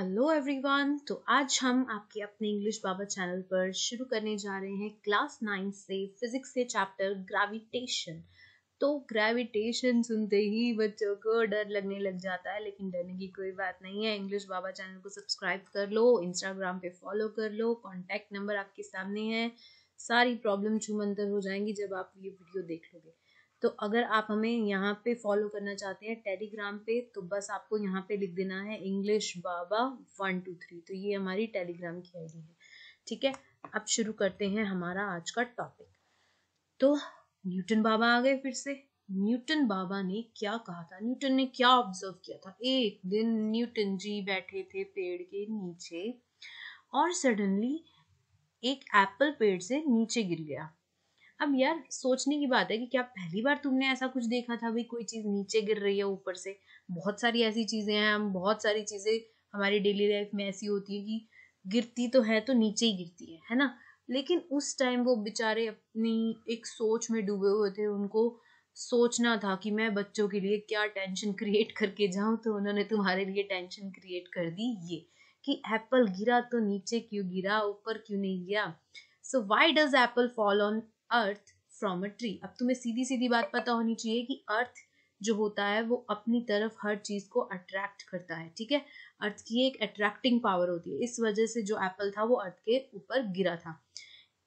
Hello everyone तो आज हम आपके अपने इंग्लिश बाबा चैनल पर शुरू करने जा रहे हैं क्लास नाइन से फिजिक्स के चैप्टर ग्रेविटेशन तो ग्रेविटेशन सुनते ही बच्चों को डर लगने लग जाता है लेकिन डरने की कोई बात नहीं है इंग्लिश बाबा चैनल को सब्सक्राइब कर लो इंस्टाग्राम पे फॉलो कर लो कॉन्टैक्ट नंबर आपके सामने है सारी प्रॉब्लम छूमंतर हो जाएंगी जब आप ये वीडियो देख लोगे तो अगर आप हमें यहाँ पे फॉलो करना चाहते हैं टेलीग्राम पे तो बस आपको यहाँ पे लिख देना है English Baba one two three तो ये हमारी टेलीग्राम की आईडी है ठीक है अब शुरू करते हैं हमारा आज का टॉपिक तो न्यूटन बाबा आ गए फिर से न्यूटन बाबा ने क्या कहा था न्यूटन ने क्या ऑब्जर्व किया था एक दिन न्यूटन जी बैठे थे पेड़ के नीचे और सडनली एक एप्पल पेड़ से नीचे गिर गया अब यार सोचने की बात है कि क्या पहली बार तुमने ऐसा कुछ देखा था भाई कोई चीज़ नीचे गिर रही है ऊपर से बहुत सारी ऐसी चीज़ें हैं हम बहुत सारी चीज़ें हमारी डेली लाइफ में ऐसी होती है कि गिरती तो है तो नीचे ही गिरती है है ना लेकिन उस टाइम वो बेचारे अपनी एक सोच में डूबे हुए थे उनको सोचना था कि मैं बच्चों के लिए क्या टेंशन क्रिएट करके जाऊं तो उन्होंने तुम्हारे लिए टेंशन क्रिएट कर दी ये कि एप्पल गिरा तो नीचे क्यों गिरा ऊपर क्यों नहीं गया so why does apple fall on earth from a tree अब तुम्हें सीधी सीधी बात पता होनी चाहिए कि अर्थ जो होता है वो अपनी तरफ हर चीज को अट्रैक्ट करता है ठीक है अर्थ की एक अट्रैक्टिंग पावर होती है इस वजह से जो एप्पल था वो अर्थ के ऊपर गिरा था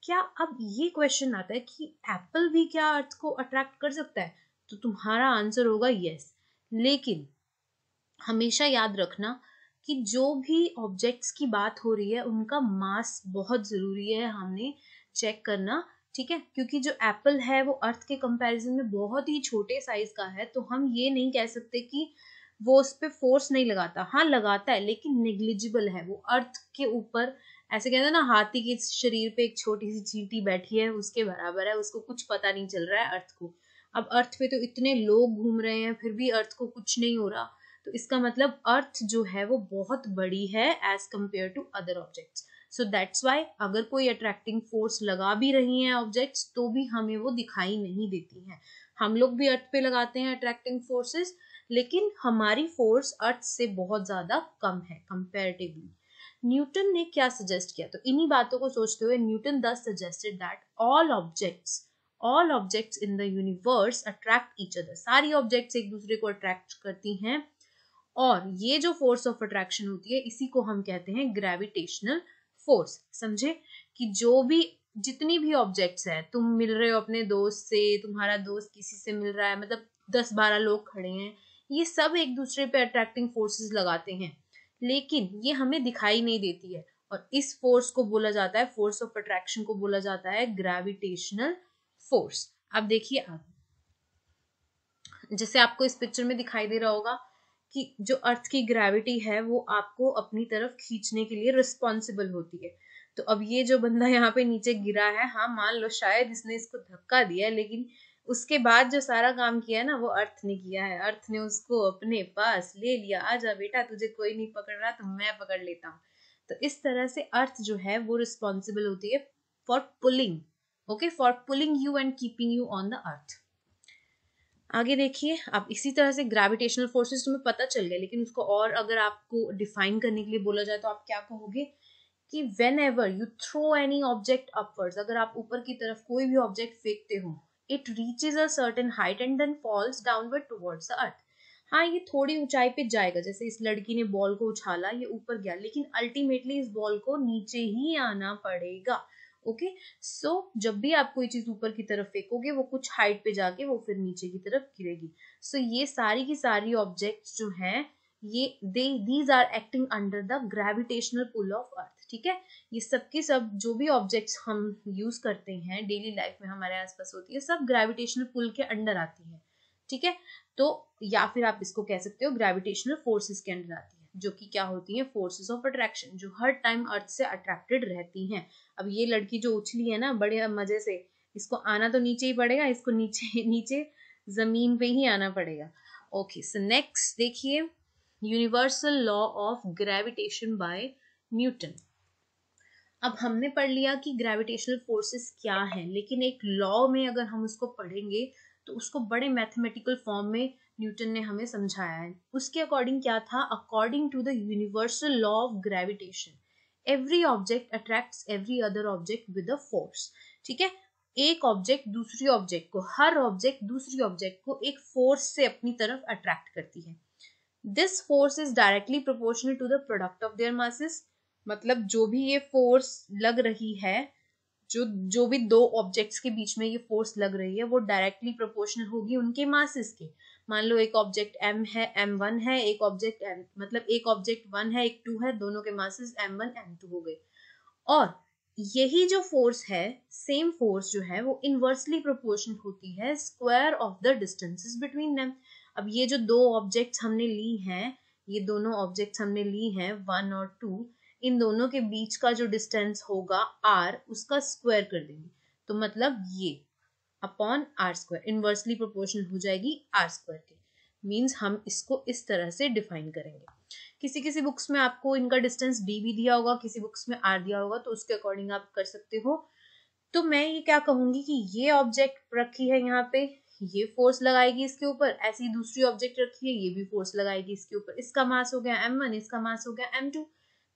क्या अब ये क्वेश्चन आता है कि एप्पल भी क्या अर्थ को अट्रैक्ट कर सकता है तो तुम्हारा आंसर होगा यस लेकिन हमेशा याद रखना कि जो भी ऑब्जेक्ट्स की बात हो रही है उनका मास बहुत ज़रूरी है हमने चेक करना ठीक है क्योंकि जो एप्पल है वो अर्थ के कंपैरिजन में बहुत ही छोटे साइज का है तो हम ये नहीं कह सकते कि वो उस पर फोर्स नहीं लगाता हाँ लगाता है लेकिन निग्लिजिबल है वो अर्थ के ऊपर ऐसे कहते हैं ना हाथी के शरीर पे एक छोटी सी चींटी बैठी है उसके बराबर है उसको कुछ पता नहीं चल रहा है अर्थ को अब अर्थ पे तो इतने लोग घूम रहे हैं फिर भी अर्थ को कुछ नहीं हो रहा तो इसका मतलब अर्थ जो है वो बहुत बड़ी है as compare to other objects so that's why अगर कोई अट्रैक्टिंग फोर्स लगा भी रही है ऑब्जेक्ट्स तो भी हमें वो दिखाई नहीं देती हैं हम लोग भी अर्थ पे लगाते हैं अट्रैक्टिंग फोर्सेस लेकिन हमारी फोर्स अर्थ से बहुत ज़्यादा कम है कंपेरेटिवली न्यूटन ने क्या सजेस्ट किया तो इन्हीं बातों को सोचते हुए Newton thus suggested that all objects all objects in the universe attract each other सारी ऑब्जेक्ट्स एक दूसरे को अट्रैक्ट करती हैं और ये जो फोर्स ऑफ अट्रैक्शन होती है इसी को हम कहते हैं ग्रेविटेशनल फोर्स समझे कि जो भी जितनी भी ऑब्जेक्ट्स है तुम मिल रहे हो अपने दोस्त से तुम्हारा दोस्त किसी से मिल रहा है मतलब दस बारह लोग खड़े हैं ये सब एक दूसरे पे अट्रैक्टिंग फोर्सेस लगाते हैं लेकिन ये हमें दिखाई नहीं देती है और इस फोर्स को बोला जाता है फोर्स ऑफ अट्रैक्शन को बोला जाता है ग्रेविटेशनल फोर्स अब देखिए आगे जैसे आपको इस पिक्चर में दिखाई दे रहा होगा कि जो अर्थ की ग्रेविटी है वो आपको अपनी तरफ खींचने के लिए रिस्पॉन्सिबल होती है तो अब ये जो बंदा यहाँ पे नीचे गिरा है हाँ मान लो शायद इसने इसको धक्का दिया है लेकिन उसके बाद जो सारा काम किया है ना वो अर्थ ने किया है अर्थ ने उसको अपने पास ले लिया आ जा बेटा तुझे कोई नहीं पकड़ रहा तो मैं पकड़ लेता हूँ तो इस तरह से अर्थ जो है वो रिस्पॉन्सिबल होती है for pulling okay for pulling you and keeping you on the earth आगे देखिए अब इसी तरह से ग्रेविटेशनल फोर्सेस तुम्हें पता चल गया लेकिन उसको और अगर आपको डिफाइन करने के लिए बोला जाए तो आप क्या कहोगे कि whenever you throw any object upwards अगर आप ऊपर की तरफ कोई भी ऑब्जेक्ट फेंकते हो it reaches a certain height and then falls downward towards earth हाँ ये थोड़ी ऊंचाई पे जाएगा जैसे इस लड़की ने बॉल को उछाला ये ऊपर गया लेकिन अल्टीमेटली इस बॉल को नीचे ही आना पड़ेगा ओके सो जब भी आप कोई चीज़ ऊपर की तरफ फेंकोगे वो कुछ हाइट पे जाके वो फिर नीचे की तरफ गिरेगी सो so, ये सारी की सारी ऑब्जेक्ट जो है ये they these are acting under the gravitational pull of earth ठीक है ये सब के सब जो भी ऑब्जेक्ट्स हम यूज करते हैं डेली लाइफ में हमारे आसपास होती है सब ग्रेविटेशनल पुल के अंडर आती है ठीक है तो या फिर आप इसको कह सकते हो ग्रेविटेशनल फोर्सेस के अंडर आती है जो कि क्या होती है फोर्सेस ऑफ अट्रैक्शन जो हर टाइम अर्थ से अट्रैक्टेड रहती हैं अब ये लड़की जो उछली है ना बड़े मजे से इसको आना तो नीचे ही पड़ेगा इसको नीचे नीचे जमीन पे ही आना पड़ेगा ओके सो नेक्स्ट देखिए universal law of gravitation by Newton अब हमने पढ़ लिया कि ग्रेविटेशनल फोर्सेस क्या हैं लेकिन एक लॉ में अगर हम उसको पढ़ेंगे तो उसको बड़े मैथमेटिकल फॉर्म में न्यूटन ने हमें समझाया है उसके अकॉर्डिंग क्या था according to the universal law of gravitation every object attracts every other object with a force ठीक है एक ऑब्जेक्ट दूसरी ऑब्जेक्ट को हर ऑब्जेक्ट दूसरी ऑब्जेक्ट को एक फोर्स से अपनी तरफ अट्रैक्ट करती है this force is directly proportional to the product of their masses मतलब जो भी ये फोर्स लग रही है जो जो भी दो ऑब्जेक्ट्स के बीच में ये फोर्स लग रही है वो डायरेक्टली प्रोपोर्शनल होगी उनके मासेस के मान लो एक ऑब्जेक्ट एम है एम वन है एक ऑब्जेक्ट एम मतलब एक ऑब्जेक्ट वन है एक टू है दोनों के masses M one M two हो गए और यही जो फोर्स है सेम फोर्स जो है वो इनवर्सली प्रोपोर्शनल होती है square of the distances between them अब ये जो दो ऑब्जेक्ट्स हमने ली हैं ये दोनों ऑब्जेक्ट्स हमने ली हैं वन और टू इन दोनों के बीच का जो डिस्टेंस होगा आर उसका स्क्वायर कर देंगे तो मतलब ये upon are square inversely proportional हो जाएगी आर स्क्वायर के मीन्स हम इसको इस तरह से डिफाइन करेंगे किसी किसी बुक्स में आपको इनका डिस्टेंस डी भी दिया होगा किसी बुक्स में आर दिया होगा तो उसके अकॉर्डिंग आप कर सकते हो तो मैं ये क्या कहूंगी कि ये ऑब्जेक्ट रखी है यहाँ पे ये फोर्स लगाएगी इसके ऊपर ऐसी दूसरी ऑब्जेक्ट रखी है ये भी फोर्स लगाएगी इसके ऊपर इसका मास हो गया एम वन इसका मास हो गया एम टू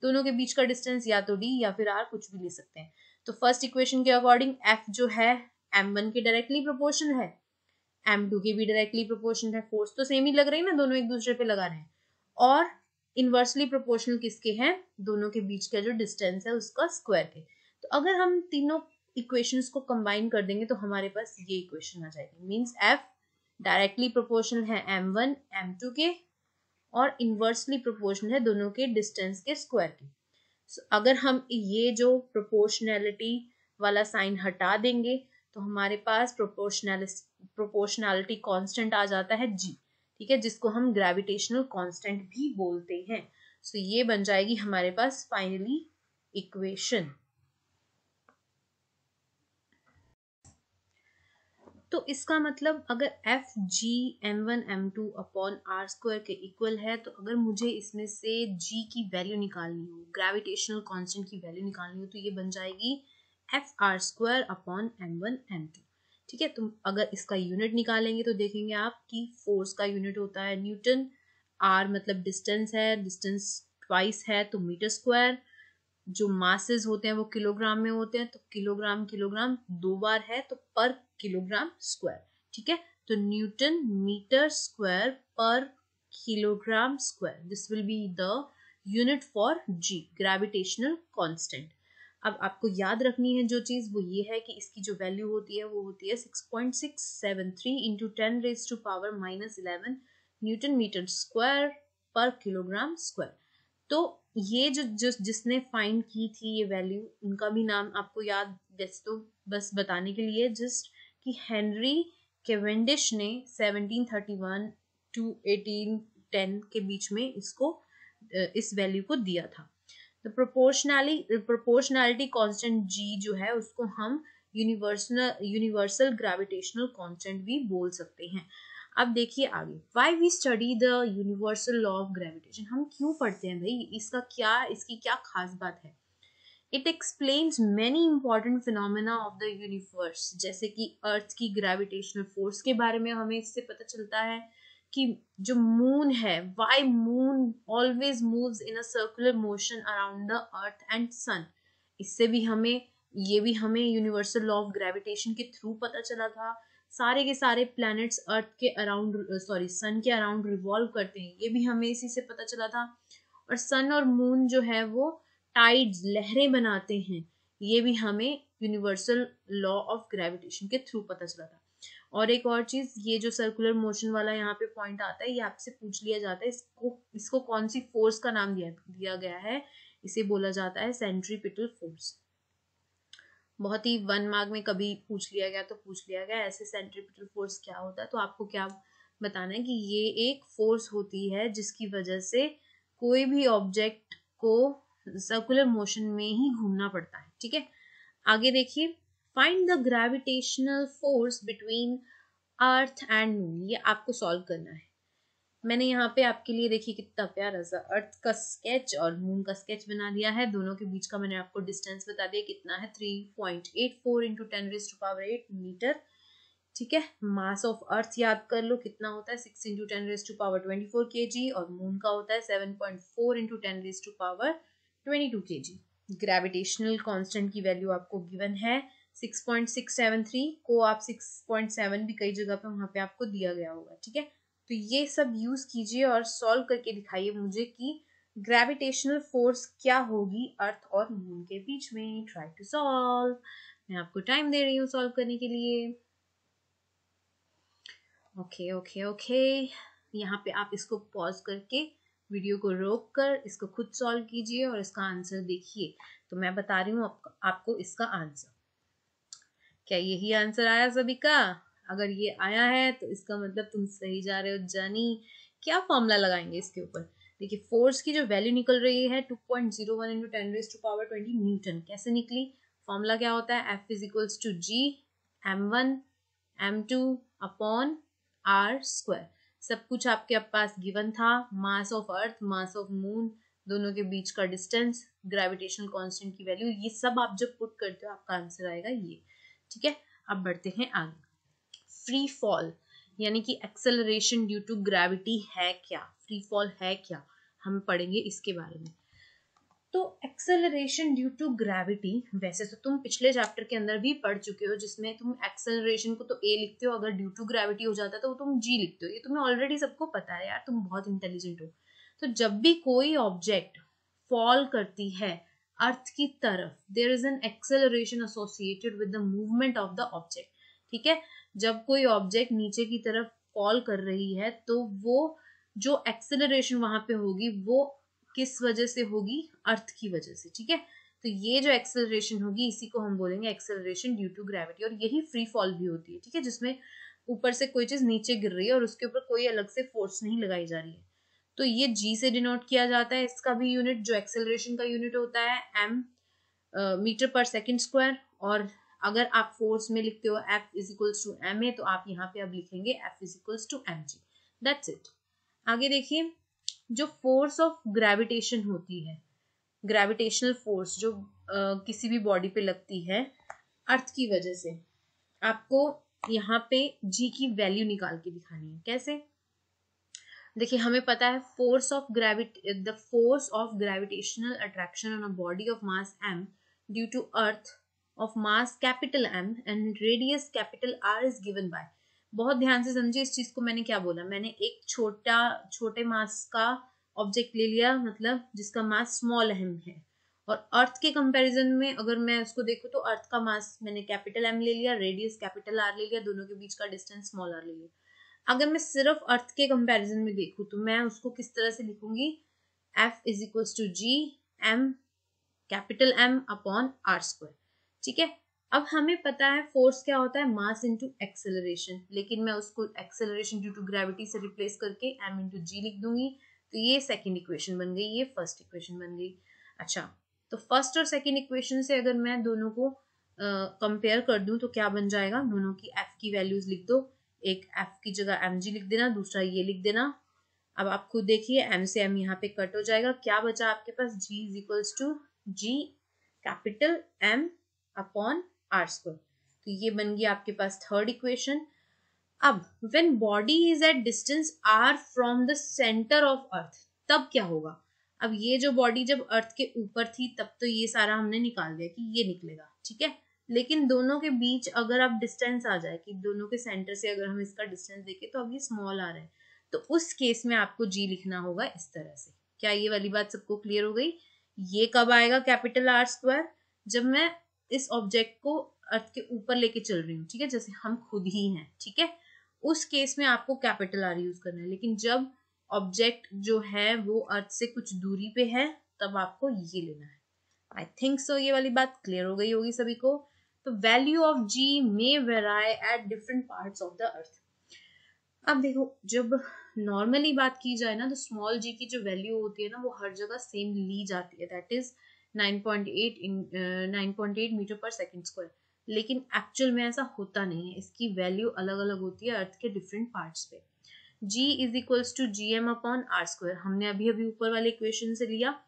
दोनों के बीच का डिस्टेंस या तो डी या फिर आर कुछ भी ले सकते हैं तो फर्स्ट इक्वेशन के अकॉर्डिंग एफ जो है एम वन के डायरेक्टली प्रोपोर्शनल है एम टू के भी डायरेक्टली प्रोपोर्शनल है फोर्स तो सेम ही लग रही है ना दोनों एक दूसरे पे लगा रहे हैं और इनवर्सली प्रोपोर्शनल किसके हैं दोनों के बीच का जो डिस्टेंस है उसका स्क्वायर के तो अगर हम तीनों इक्वेशंस को कंबाइन कर देंगे तो हमारे पास ये इक्वेशन आ जाएगी मींस एफ डायरेक्टली प्रोपोर्शनल है एम वन एम टू के और इनवर्सली प्रोपोर्शनल है दोनों के डिस्टेंस के स्क्वायर के सो so, अगर हम ये जो प्रोपोर्शनैलिटी वाला साइन हटा देंगे तो हमारे पास प्रोपोर्शनल प्रोपोर्शनैलिटी कांस्टेंट आ जाता है जी ठीक है जिसको हम ग्रेविटेशनल कांस्टेंट भी बोलते हैं सो so, ये बन जाएगी हमारे पास फाइनली इक्वेशन तो इसका मतलब अगर F G M one M two upon are square के इक्वल है तो अगर मुझे इसमें से जी की वैल्यू निकालनी हो ग्रेविटेशनल कांस्टेंट की वैल्यू निकालनी हो तो ये बन जाएगी F R square upon M one M two ठीक है तुम अगर इसका यूनिट निकालेंगे तो देखेंगे आप कि फोर्स का यूनिट होता है न्यूटन आर मतलब डिस्टेंस है डिस्टेंस ट्वाइस है तो मीटर स्क्वायर जो मासेस होते हैं वो किलोग्राम में होते हैं तो किलोग्राम किलोग्राम दो बार है तो पर किलोग्राम स्क्वायर ठीक है तो न्यूटन मीटर स्क्वायर पर kilogram square this will be the unit for G gravitational constant अब आपको याद रखनी है जो चीज़ वो ये है कि इसकी जो वैल्यू होती है वो होती है six point six seven three into ten raise to power minus eleven newton metre square पर किलोग्राम स्क्वायर तो ये जो जो जिसने फाइंड की थी ये वैल्यू उनका भी नाम आपको याद वैसे तो बस बताने के लिए जस्ट कि हेनरी केवेंडिश ने 1731 टू 1810 के बीच में इसको इस वैल्यू को दिया था तो प्रोपोर्शनली प्रोपोर्शनैलिटी कांस्टेंट जी जो है उसको हम यूनिवर्सल यूनिवर्सल ग्रेविटेशनल कांस्टेंट भी बोल सकते हैं अब देखिए आगे why we study the universal law of gravitation हम क्यों पढ़ते हैं भाई इसका क्या इसकी क्या खास बात है it explains many important phenomena of the universe जैसे कि अर्थ की ग्रेविटेशनल फोर्स के बारे में हमें इससे पता चलता है कि जो मून है why moon always move in a circular motion around the earth and sun इससे भी हमें ये भी हमें यूनिवर्सल लॉ ऑफ ग्रेविटेशन के थ्रू पता चला था सारे के सारे प्लैनेट्स अर्थ के अराउंड सॉरी सन के अराउंड रिवॉल्व करते हैं ये भी हमें इसी से पता चला था और सन और मून जो है वो टाइड्स लहरें बनाते हैं ये भी हमें यूनिवर्सल लॉ ऑफ ग्रेविटेशन के थ्रू पता चला था और एक और चीज़ ये जो सर्कुलर मोशन वाला यहाँ पे पॉइंट आता है ये आपसे पूछ लिया जाता है इसको इसको कौन सी फोर्स का नाम दिया दिया गया है इसे बोला जाता है सेंट्रीपिटल फोर्स बहुत ही वन मार्ग में कभी पूछ लिया गया तो पूछ लिया गया ऐसे सेंट्रीपिटल फोर्स क्या होता है तो आपको क्या बताना है कि ये एक फोर्स होती है जिसकी वजह से कोई भी ऑब्जेक्ट को सर्कुलर मोशन में ही घूमना पड़ता है ठीक है आगे देखिए find the gravitational force between earth and moon ये आपको सॉल्व करना है मैंने यहाँ पे आपके लिए देखिए कितना प्यारा सा अर्थ का स्केच और मून का स्केच बना दिया है दोनों के बीच का मैंने आपको डिस्टेंस बता दिया कितना है three point eight four into ten raise to power eight metre ठीक है मास ऑफ अर्थ याद कर लो कितना होता है six into ten raise to power twenty four K G और मून का होता है seven point four into ten raise to power twenty two K G gravitational constant की वैल्यू आपको गिवन है 6.673 को आप 6.7 भी कई जगह पे वहाँ पे आपको दिया गया होगा ठीक है तो ये सब यूज कीजिए और सॉल्व करके दिखाइए मुझे कि ग्रेविटेशनल फोर्स क्या होगी अर्थ और मून के बीच में ट्राई टू सॉल्व मैं आपको टाइम दे रही हूँ सॉल्व करने के लिए ओके ओके ओके यहाँ पे आप इसको पॉज करके वीडियो को रोक कर इसको खुद सॉल्व कीजिए और इसका आंसर देखिए तो मैं बता रही हूँ आप, आपको इसका आंसर क्या यही आंसर आया सभी का अगर ये आया है तो इसका मतलब तुम सही जा रहे हो जानी क्या फॉर्मूला लगाएंगे इसके ऊपर देखिए फोर्स की जो वैल्यू निकल रही है two point zero one into ten raise to power twenty newton कैसे निकली फॉर्मूला क्या होता है F is equals to G M one M two upon are square सब कुछ आपके पास गिवन था mass of earth mass of moon दोनों के बीच का डिस्टेंस ग्रेविटेशन कांस्टेंट की वैल्यू ये सब आप जब पुट करते हो आपका आंसर आएगा ये ठीक है अब बढ़ते हैं आगे फ्री फॉल यानी कि एक्सेलरेशन ड्यू टू ग्रेविटी है क्या फ्री फॉल है क्या हम पढ़ेंगे इसके बारे में तो एक्सेलरेशन ड्यू टू ग्रेविटी वैसे तो तुम पिछले चैप्टर के अंदर भी पढ़ चुके हो जिसमें तुम एक्सेलरेशन को तो ए लिखते हो अगर ड्यू टू ग्रेविटी हो जाता है तो तुम जी लिखते हो ये तुम्हें ऑलरेडी सबको पता है यार तुम बहुत इंटेलिजेंट हो तो जब भी कोई ऑब्जेक्ट फॉल करती है अर्थ की तरफ there is an acceleration associated with the movement of the object ठीक है जब कोई ऑब्जेक्ट नीचे की तरफ फॉल कर रही है तो वो जो एक्सेलरेशन वहां पे होगी वो किस वजह से होगी अर्थ की वजह से ठीक है तो ये जो एक्सेलरेशन होगी इसी को हम बोलेंगे एक्सेलरेशन ड्यू टू ग्रेविटी और यही फ्री फॉल भी होती है ठीक है जिसमें ऊपर से कोई चीज नीचे गिर रही है और उसके ऊपर कोई अलग से फोर्स नहीं लगाई जा रही है तो ये जी से डिनोट किया जाता है इसका भी यूनिट जो एक्सेलरेशन का यूनिट होता है एम मीटर पर सेकेंड स्क्वायर और अगर आप फोर्स में लिखते हो F is equals to M A तो आप यहाँ पे अब लिखेंगे F is equals to M G that's it आगे देखिए जो फोर्स ऑफ ग्रेविटेशन होती है ग्रेविटेशनल फोर्स जो uh, किसी भी बॉडी पे लगती है अर्थ की वजह से आपको यहाँ पे जी की वैल्यू निकाल के दिखानी है कैसे देखिए हमें पता है force of gravity the force of gravitational attraction on a body of mass M due to earth of mass capital M and radius capital R is given by बहुत ध्यान से समझिए इस चीज को मैंने क्या बोला मैंने एक छोटा छोटे मास का ऑब्जेक्ट ले लिया मतलब जिसका मास स्मॉल एम है और अर्थ के कंपैरिजन में अगर मैं उसको देखूँ तो अर्थ का मास मैंने कैपिटल एम ले लिया रेडियस कैपिटल आर ले लिया दोनों के बीच का डिस्टेंस स्मॉल आर ले लिया अगर मैं सिर्फ अर्थ के कंपैरिजन में देखू तो मैं उसको किस तरह से लिखूंगी F is equal to G M capital M upon are square ठीक है अब हमें पता है फोर्स क्या होता है मास इंटू एक्सेलरेशन लेकिन मैं उसको एक्सेलरेशन ड्यू टू ग्रेविटी से रिप्लेस करके एम इंटू जी लिख दूंगी तो ये सेकेंड इक्वेशन बन गई ये फर्स्ट इक्वेशन बन गई अच्छा तो फर्स्ट और सेकेंड इक्वेशन से अगर मैं दोनों को कंपेयर uh, कर दूं तो क्या बन जाएगा दोनों की एफ की वैल्यूज लिख दो एक एफ की जगह एम जी लिख देना दूसरा ये लिख देना अब आप खुद देखिए एम से एम यहाँ पे कट हो जाएगा क्या बचा आपके पास G is equals to G capital M upon are square तो ये बन गया आपके पास थर्ड इक्वेशन अब when body is at distance R from the centre of earth तब क्या होगा अब ये जो बॉडी जब अर्थ के ऊपर थी तब तो ये सारा हमने निकाल दिया कि ये निकलेगा ठीक है लेकिन दोनों के बीच अगर आप डिस्टेंस आ जाए कि दोनों के सेंटर से अगर हम इसका डिस्टेंस देखें तो अब ये स्मॉल आ रहा है तो उस केस में आपको जी लिखना होगा इस तरह से क्या ये वाली बात सबको क्लियर हो गई ये कब आएगा कैपिटल आर स्क्वायर जब मैं इस ऑब्जेक्ट को अर्थ के ऊपर लेके चल रही हूँ ठीक है जैसे हम खुद ही हैं ठीक है उस केस में आपको कैपिटल आर यूज करना है लेकिन जब ऑब्जेक्ट जो है वो अर्थ से कुछ दूरी पे है तब आपको ये लेना है आई थिंक सो ये वाली बात क्लियर हो गई होगी सभी को तो value of G may vary at different part of the earth अब देखो जब नॉर्मली बात की जाए ना तो स्मॉल जी की जो वैल्यू होती है ना वो हर जगह सेम ली जाती है दैट इज 9.8 9.8 मीटर पर सेकंड स्क्वायर लेकिन एक्चुअल में ऐसा होता नहीं है इसकी वैल्यू अलग अलग होती है अर्थ के डिफरेंट पार्ट्स पे G is equals to G M upon are square हमने अभी अभी ऊपर वाले इक्वेशन से लिया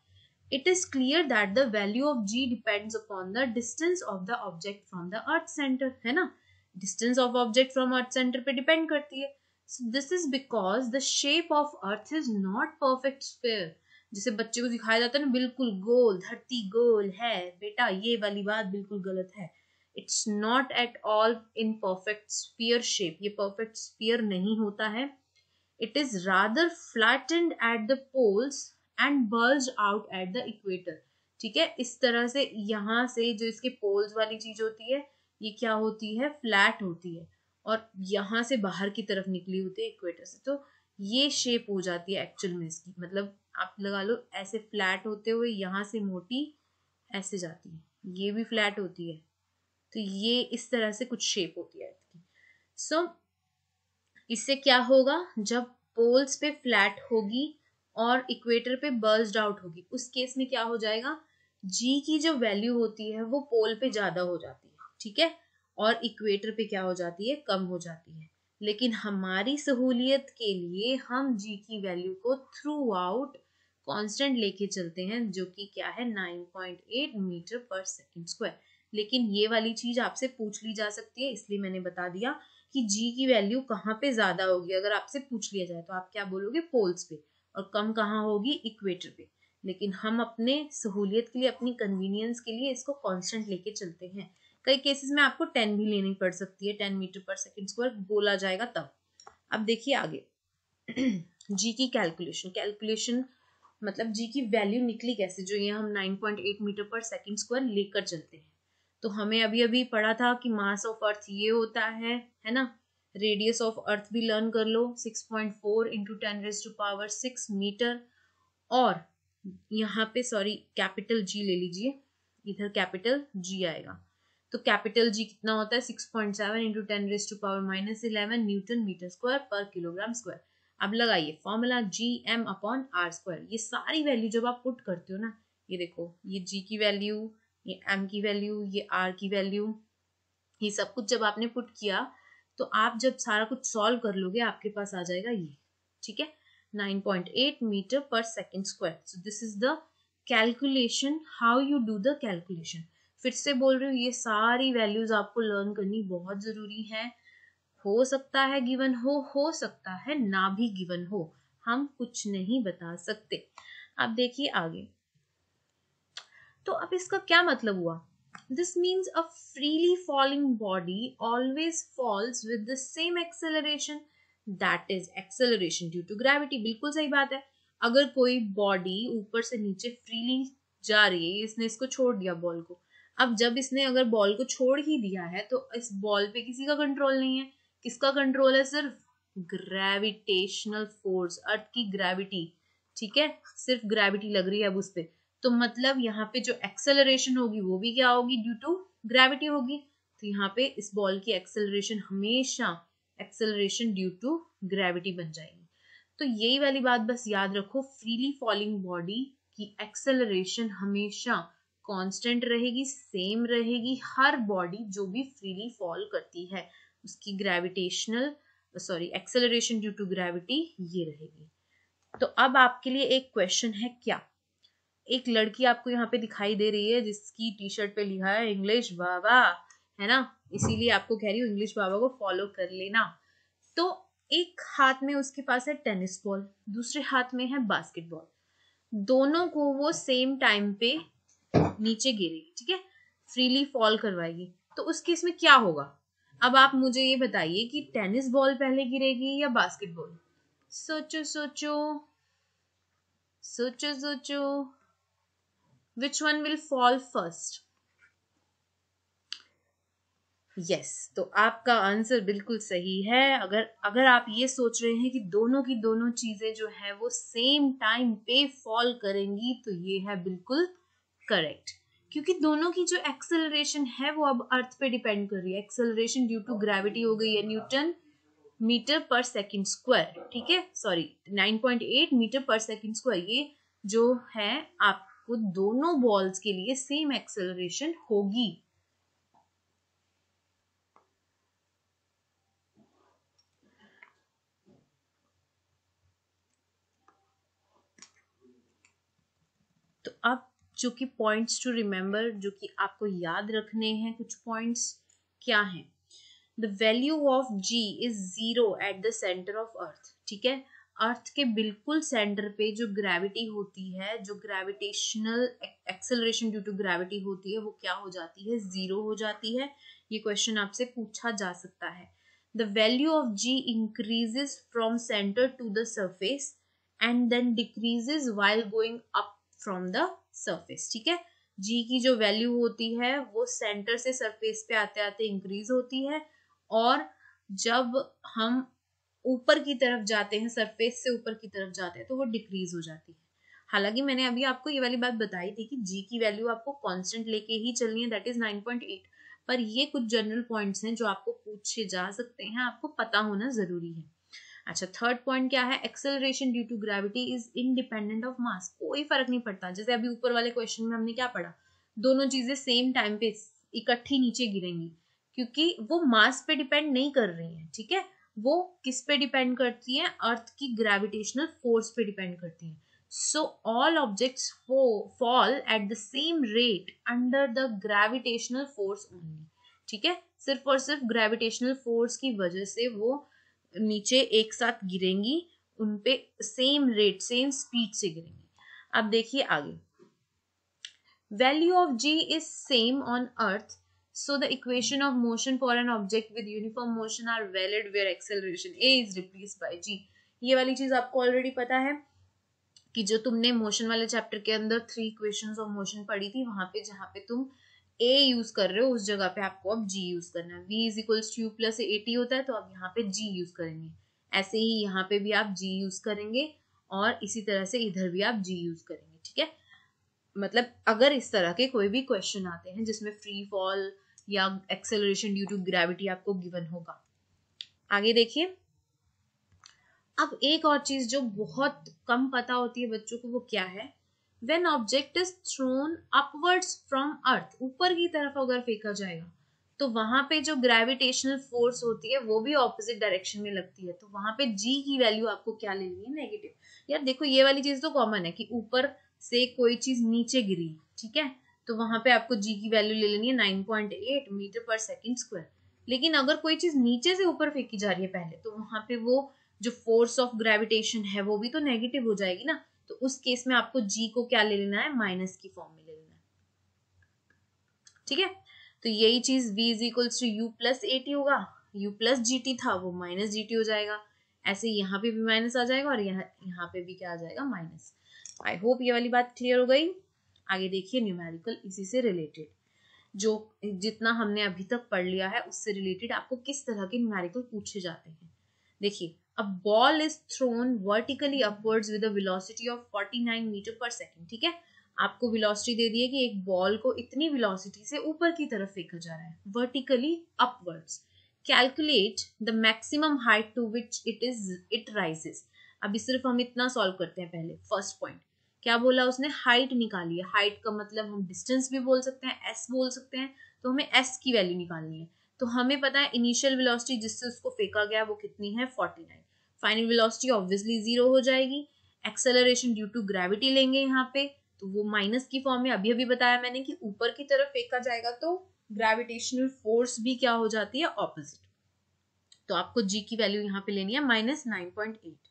it is clear that the value of g depends upon the distance of the object from the earth centre है ना distance of object from earth centre पे डिपेंड करती है this is because the shape of earth is not perfect sphere जैसे बच्चे को दिखाया जाता है ना बिल्कुल गोल धरती गोल है बेटा ये वाली बात बिल्कुल गलत है it's not at all in perfect sphere shape ये परफेक्ट स्पीयर नहीं होता है it is rather flattened at the poles and bulge out at the equator ठीक है इस तरह से यहाँ से जो इसके पोल्स वाली चीज होती है ये क्या होती है फ्लैट होती है और यहाँ से बाहर की तरफ निकली होती है इक्वेटर से तो ये शेप हो जाती है एक्चुअल में इसकी मतलब आप लगा लो ऐसे फ्लैट होते हुए यहाँ से मोटी ऐसे जाती है ये भी फ्लैट होती है तो ये इस तरह से कुछ शेप होती है इसकी सो so, इससे क्या होगा जब पोल्स पे फ्लैट होगी और इक्वेटर पे बर्स्ड आउट होगी उस केस में क्या हो जाएगा जी की जो वैल्यू होती है वो पोल पे ज्यादा हो जाती है ठीक है और इक्वेटर पे क्या हो जाती है कम हो जाती है लेकिन हमारी सहूलियत के लिए हम जी की वैल्यू को थ्रू आउट कॉन्स्टेंट लेके चलते हैं जो कि क्या है 9.8 मीटर पर सेकेंड स्क्वायर लेकिन ये वाली चीज आपसे पूछ ली जा सकती है इसलिए मैंने बता दिया कि जी की वैल्यू कहाँ पे ज्यादा होगी अगर आपसे पूछ लिया जाए तो आप क्या बोलोगे पोल्स पे और कम कहाँ होगी इक्वेटर पे लेकिन हम अपने सहूलियत के लिए अपनी कन्वीनियंस के लिए इसको कांस्टेंट लेके चलते हैं कई केसेस में आपको टेन भी लेनी पड़ सकती है टेन मीटर पर सेकेंड स्क्वायर बोला जाएगा तब अब देखिए आगे जी की कैलकुलेशन कैलकुलेशन मतलब जी की वैल्यू निकली कैसे जो ये हम 9.8 मीटर पर सेकेंड स्क्वायर लेकर चलते हैं तो हमें अभी अभी पढ़ा था कि मास ऑफ अर्थ ये होता है है ना रेडियस ऑफ अर्थ भी लर्न कर लो 6.4 point four into ten raise to power six metre और यहाँ पे सॉरी कैपिटल जी ले लीजिए इधर कैपिटल जी आएगा तो कैपिटल जी कितना होता है 6.7 point seven into ten raise to power minus eleven newton metre square पर किलोग्राम स्क्वायर अब लगाइए formula G M upon are square ये सारी वैल्यू जब आप पुट करते हो ना ये देखो ये जी की वैल्यू ये एम की वैल्यू ये आर की वैल्यू ये सब कुछ जब आपने पुट किया तो आप जब सारा कुछ सॉल्व कर लोगे आपके पास आ जाएगा ये ठीक है 9.8 मीटर पर second square so this is the calculation how you do the calculation फिर से बोल रही हूँ ये सारी वैल्यूज आपको लर्न करनी बहुत जरूरी है हो सकता है गिवन हो हो सकता है ना भी गिवन हो हम कुछ नहीं बता सकते आप देखिए आगे तो अब इसका क्या मतलब हुआ This means a freely falling body always falls with the same acceleration that is acceleration due to gravity बिल्कुल सही बात है अगर कोई बॉडी ऊपर से नीचे फ्रीली जा रही है इसने इसको छोड़ दिया बॉल को अब जब इसने अगर बॉल को छोड़ ही दिया है तो इस बॉल पे किसी का कंट्रोल नहीं है किसका कंट्रोल है सिर्फ ग्रेविटेशनल फोर्स अर्थ की ग्रेविटी ठीक है सिर्फ ग्रेविटी लग रही है अब उस पर तो मतलब यहाँ पे जो एक्सेलरेशन होगी वो भी क्या होगी ड्यू टू ग्रेविटी होगी तो यहाँ पे इस बॉल की एक्सेलरेशन हमेशा एक्सेलरेशन ड्यू टू ग्रेविटी बन जाएगी तो यही वाली बात बस याद रखो फ्रीली फॉलिंग बॉडी की एक्सेलरेशन हमेशा कांस्टेंट रहेगी सेम रहेगी हर बॉडी जो भी फ्रीली फॉल करती है उसकी gravitational sorry acceleration due to gravity ये रहेगी तो अब आपके लिए एक क्वेश्चन है क्या एक लड़की आपको यहाँ पे दिखाई दे रही है जिसकी टी शर्ट पे लिखा है इंग्लिश बाबा है ना इसीलिए आपको कह रही हूँ इंग्लिश बाबा को फॉलो कर लेना तो एक हाथ में उसके पास है टेनिस बॉल दूसरे हाथ में है बास्केटबॉल दोनों को वो सेम टाइम पे नीचे गिरेगी ठीक है फ्रीली फॉल करवाएगी तो उस केस में क्या होगा अब आप मुझे ये बताइए कि टेनिस बॉल पहले गिरेगी या बास्केटबॉल सोचो सोचो सोचो सोचो which one will fall first? Yes yes, तो आपका आंसर बिल्कुल सही है अगर अगर आप ये सोच रहे हैं कि दोनों की दोनों चीजें जो है वो सेम टाइम पे फॉल करेंगी तो ये है बिल्कुल करेक्ट क्योंकि दोनों की जो एक्सेलरेशन है वो अब अर्थ पे डिपेंड कर रही है एक्सेलरेशन ड्यू टू ग्रेविटी हो गई है न्यूटन मीटर पर सेकंड स्क्वायर ठीक है सॉरी 9.8 मीटर पर सेकंड स्क्वायर ये जो है आप आपको दोनों बॉल्स के लिए सेम एक्सेलरेशन होगी तो अब जो कि पॉइंट्स टू रिमेंबर जो कि आपको याद रखने हैं कुछ पॉइंट्स क्या हैं the value of g is zero at the centre of earth ठीक है अर्थ के बिल्कुल सेंटर पे जो ग्रेविटी होती है जो gravitational acceleration due to gravity होती है वो क्या हो जाती है जीरो हो जाती है ये क्वेश्चन आपसे पूछा जा सकता है the value of g increases from centre to the surface and then decreases while going up from the surface ठीक है जी की जो वैल्यू होती है वो सेंटर से सरफेस पे आते आते इंक्रीज होती है और जब हम ऊपर की तरफ जाते हैं सरफेस से ऊपर की तरफ जाते हैं तो वो डिक्रीज हो जाती है हालांकि मैंने अभी आपको ये वाली बात बताई थी कि जी की वैल्यू आपको कॉन्स्टेंट लेके ही चलनी है दैट इज एट पर ये कुछ जनरल पॉइंट्स हैं जो आपको पूछे जा सकते हैं आपको पता होना जरूरी है अच्छा थर्ड पॉइंट क्या है acceleration due to gravity is independent of mass कोई फर्क नहीं पड़ता जैसे अभी ऊपर वाले क्वेश्चन में हमने क्या पढ़ा दोनों चीजें सेम टाइम पे इकट्ठी नीचे गिरेंगी क्योंकि वो मास पे डिपेंड नहीं कर रही है ठीक है वो किस पे डिपेंड करती है अर्थ की ग्रेविटेशनल फोर्स पे डिपेंड करती है so all objects fall at the same rate under the gravitational force only ठीक है सिर्फ और सिर्फ ग्रेविटेशनल फोर्स की वजह से वो नीचे एक साथ गिरेंगी उन पे सेम रेट सेम स्पीड से गिरेंगी अब देखिए आगे value of g is same on earth So the equation of motion for an object with uniform motion are valid where acceleration a is replaced by g. ये वाली चीज आपको already पता है कि जो तुमने मोशन वाले चैप्टर के अंदर थ्री इक्वेशंस ऑफ मोशन पढ़ी थी वहां पे जहाँ पे तुम ए यूज कर रहे हो उस जगह पे आपको अब जी यूज करना है v is equals to plus a t होता है तो आप यहाँ पे जी यूज करेंगे ऐसे ही यहाँ पे भी आप जी यूज करेंगे और इसी तरह से इधर भी आप जी यूज करेंगे ठीक है मतलब अगर इस तरह के कोई भी क्वेश्चन आते हैं जिसमें फ्री फॉल या एक्सेलरेशन ड्यू टू ग्रेविटी आपको गिवन होगा आगे देखिए अब एक और चीज जो बहुत कम पता होती है बच्चों को वो क्या है when object is thrown upwards from earth ऊपर की तरफ अगर फेंका जाएगा तो वहां पे जो ग्रेविटेशनल फोर्स होती है वो भी ऑपोजिट डायरेक्शन में लगती है तो वहां पे जी की वैल्यू आपको क्या लेनी है नेगेटिव यार देखो ये वाली चीज तो कॉमन है कि ऊपर से कोई चीज नीचे गिरी ठीक है तो वहां पे आपको जी की वैल्यू ले लेनी है नाइन पॉइंट एट मीटर पर सेकेंड स्क्वायर लेकिन अगर कोई चीज नीचे से ऊपर फेंकी जा रही है पहले तो वहां पे वो जो फोर्स ऑफ ग्रेविटेशन है वो भी तो नेगेटिव हो जाएगी ना तो उस केस में आपको जी को क्या ले लेना है माइनस की फॉर्म में ले लेना है ठीक है तो यही चीज v is equals to u plus a t होगा u प्लस जी टी था वो माइनस जी टी हो जाएगा ऐसे यहाँ पे भी माइनस आ जाएगा और यहाँ यहाँ पे भी क्या आ जाएगा माइनस आई होप ये वाली बात क्लियर हो गई आगे देखिए न्यूमेरिकल इसी से रिलेटेड जो जितना हमने अभी तक पढ़ लिया है उससे रिलेटेड आपको किस तरह के न्यूमेरिकल पूछे जाते हैं देखिए अब ball is thrown vertically upwards with a velocity of 49 metre पर सेकंड ठीक है आपको वेलोसिटी दे दिए कि एक बॉल को इतनी वेलोसिटी से ऊपर की तरफ फेंका जा रहा है vertically upwards calculate the maximum height to which it is it rises अभी सिर्फ हम इतना सॉल्व करते हैं पहले फर्स्ट पॉइंट क्या बोला उसने हाइट निकाली है हाइट का मतलब हम डिस्टेंस भी बोल सकते हैं एस बोल सकते हैं तो हमें एस की वैल्यू निकालनी है तो हमें पता है इनिशियल वेलोसिटी जिससे उसको फेंका गया वो कितनी है forty nine final velocity obviously zero हो जाएगी एक्सेलरेशन ड्यू टू ग्रेविटी लेंगे यहाँ पे तो वो माइनस की फॉर्म में अभी अभी बताया मैंने कि ऊपर की तरफ फेंका जाएगा तो ग्रेविटेशनल फोर्स भी क्या हो जाती है ऑपोजिट तो आपको जी की वैल्यू यहाँ पे लेनी है माइनस नाइन पॉइंट एट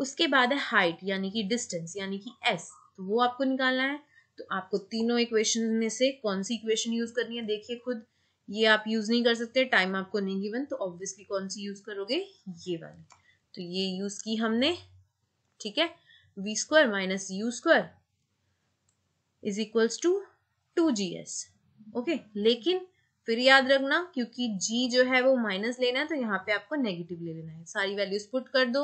उसके बाद है हाइट यानी कि डिस्टेंस यानी कि एस तो वो आपको निकालना है तो आपको तीनों इक्वेशन में से कौन सी इक्वेशन यूज करनी है देखिए खुद ये आप यूज नहीं कर सकते टाइम आपको नहीं गिवन तो ऑब्वियसली कौन सी यूज करोगे ये वाली तो ये यूज की हमने ठीक है v square minus u square is equals to two g s okay लेकिन फिर याद रखना क्योंकि जी जो है वो माइनस लेना है तो यहाँ पे आपको नेगेटिव ले लेना है सारी वैल्यूज पुट कर दो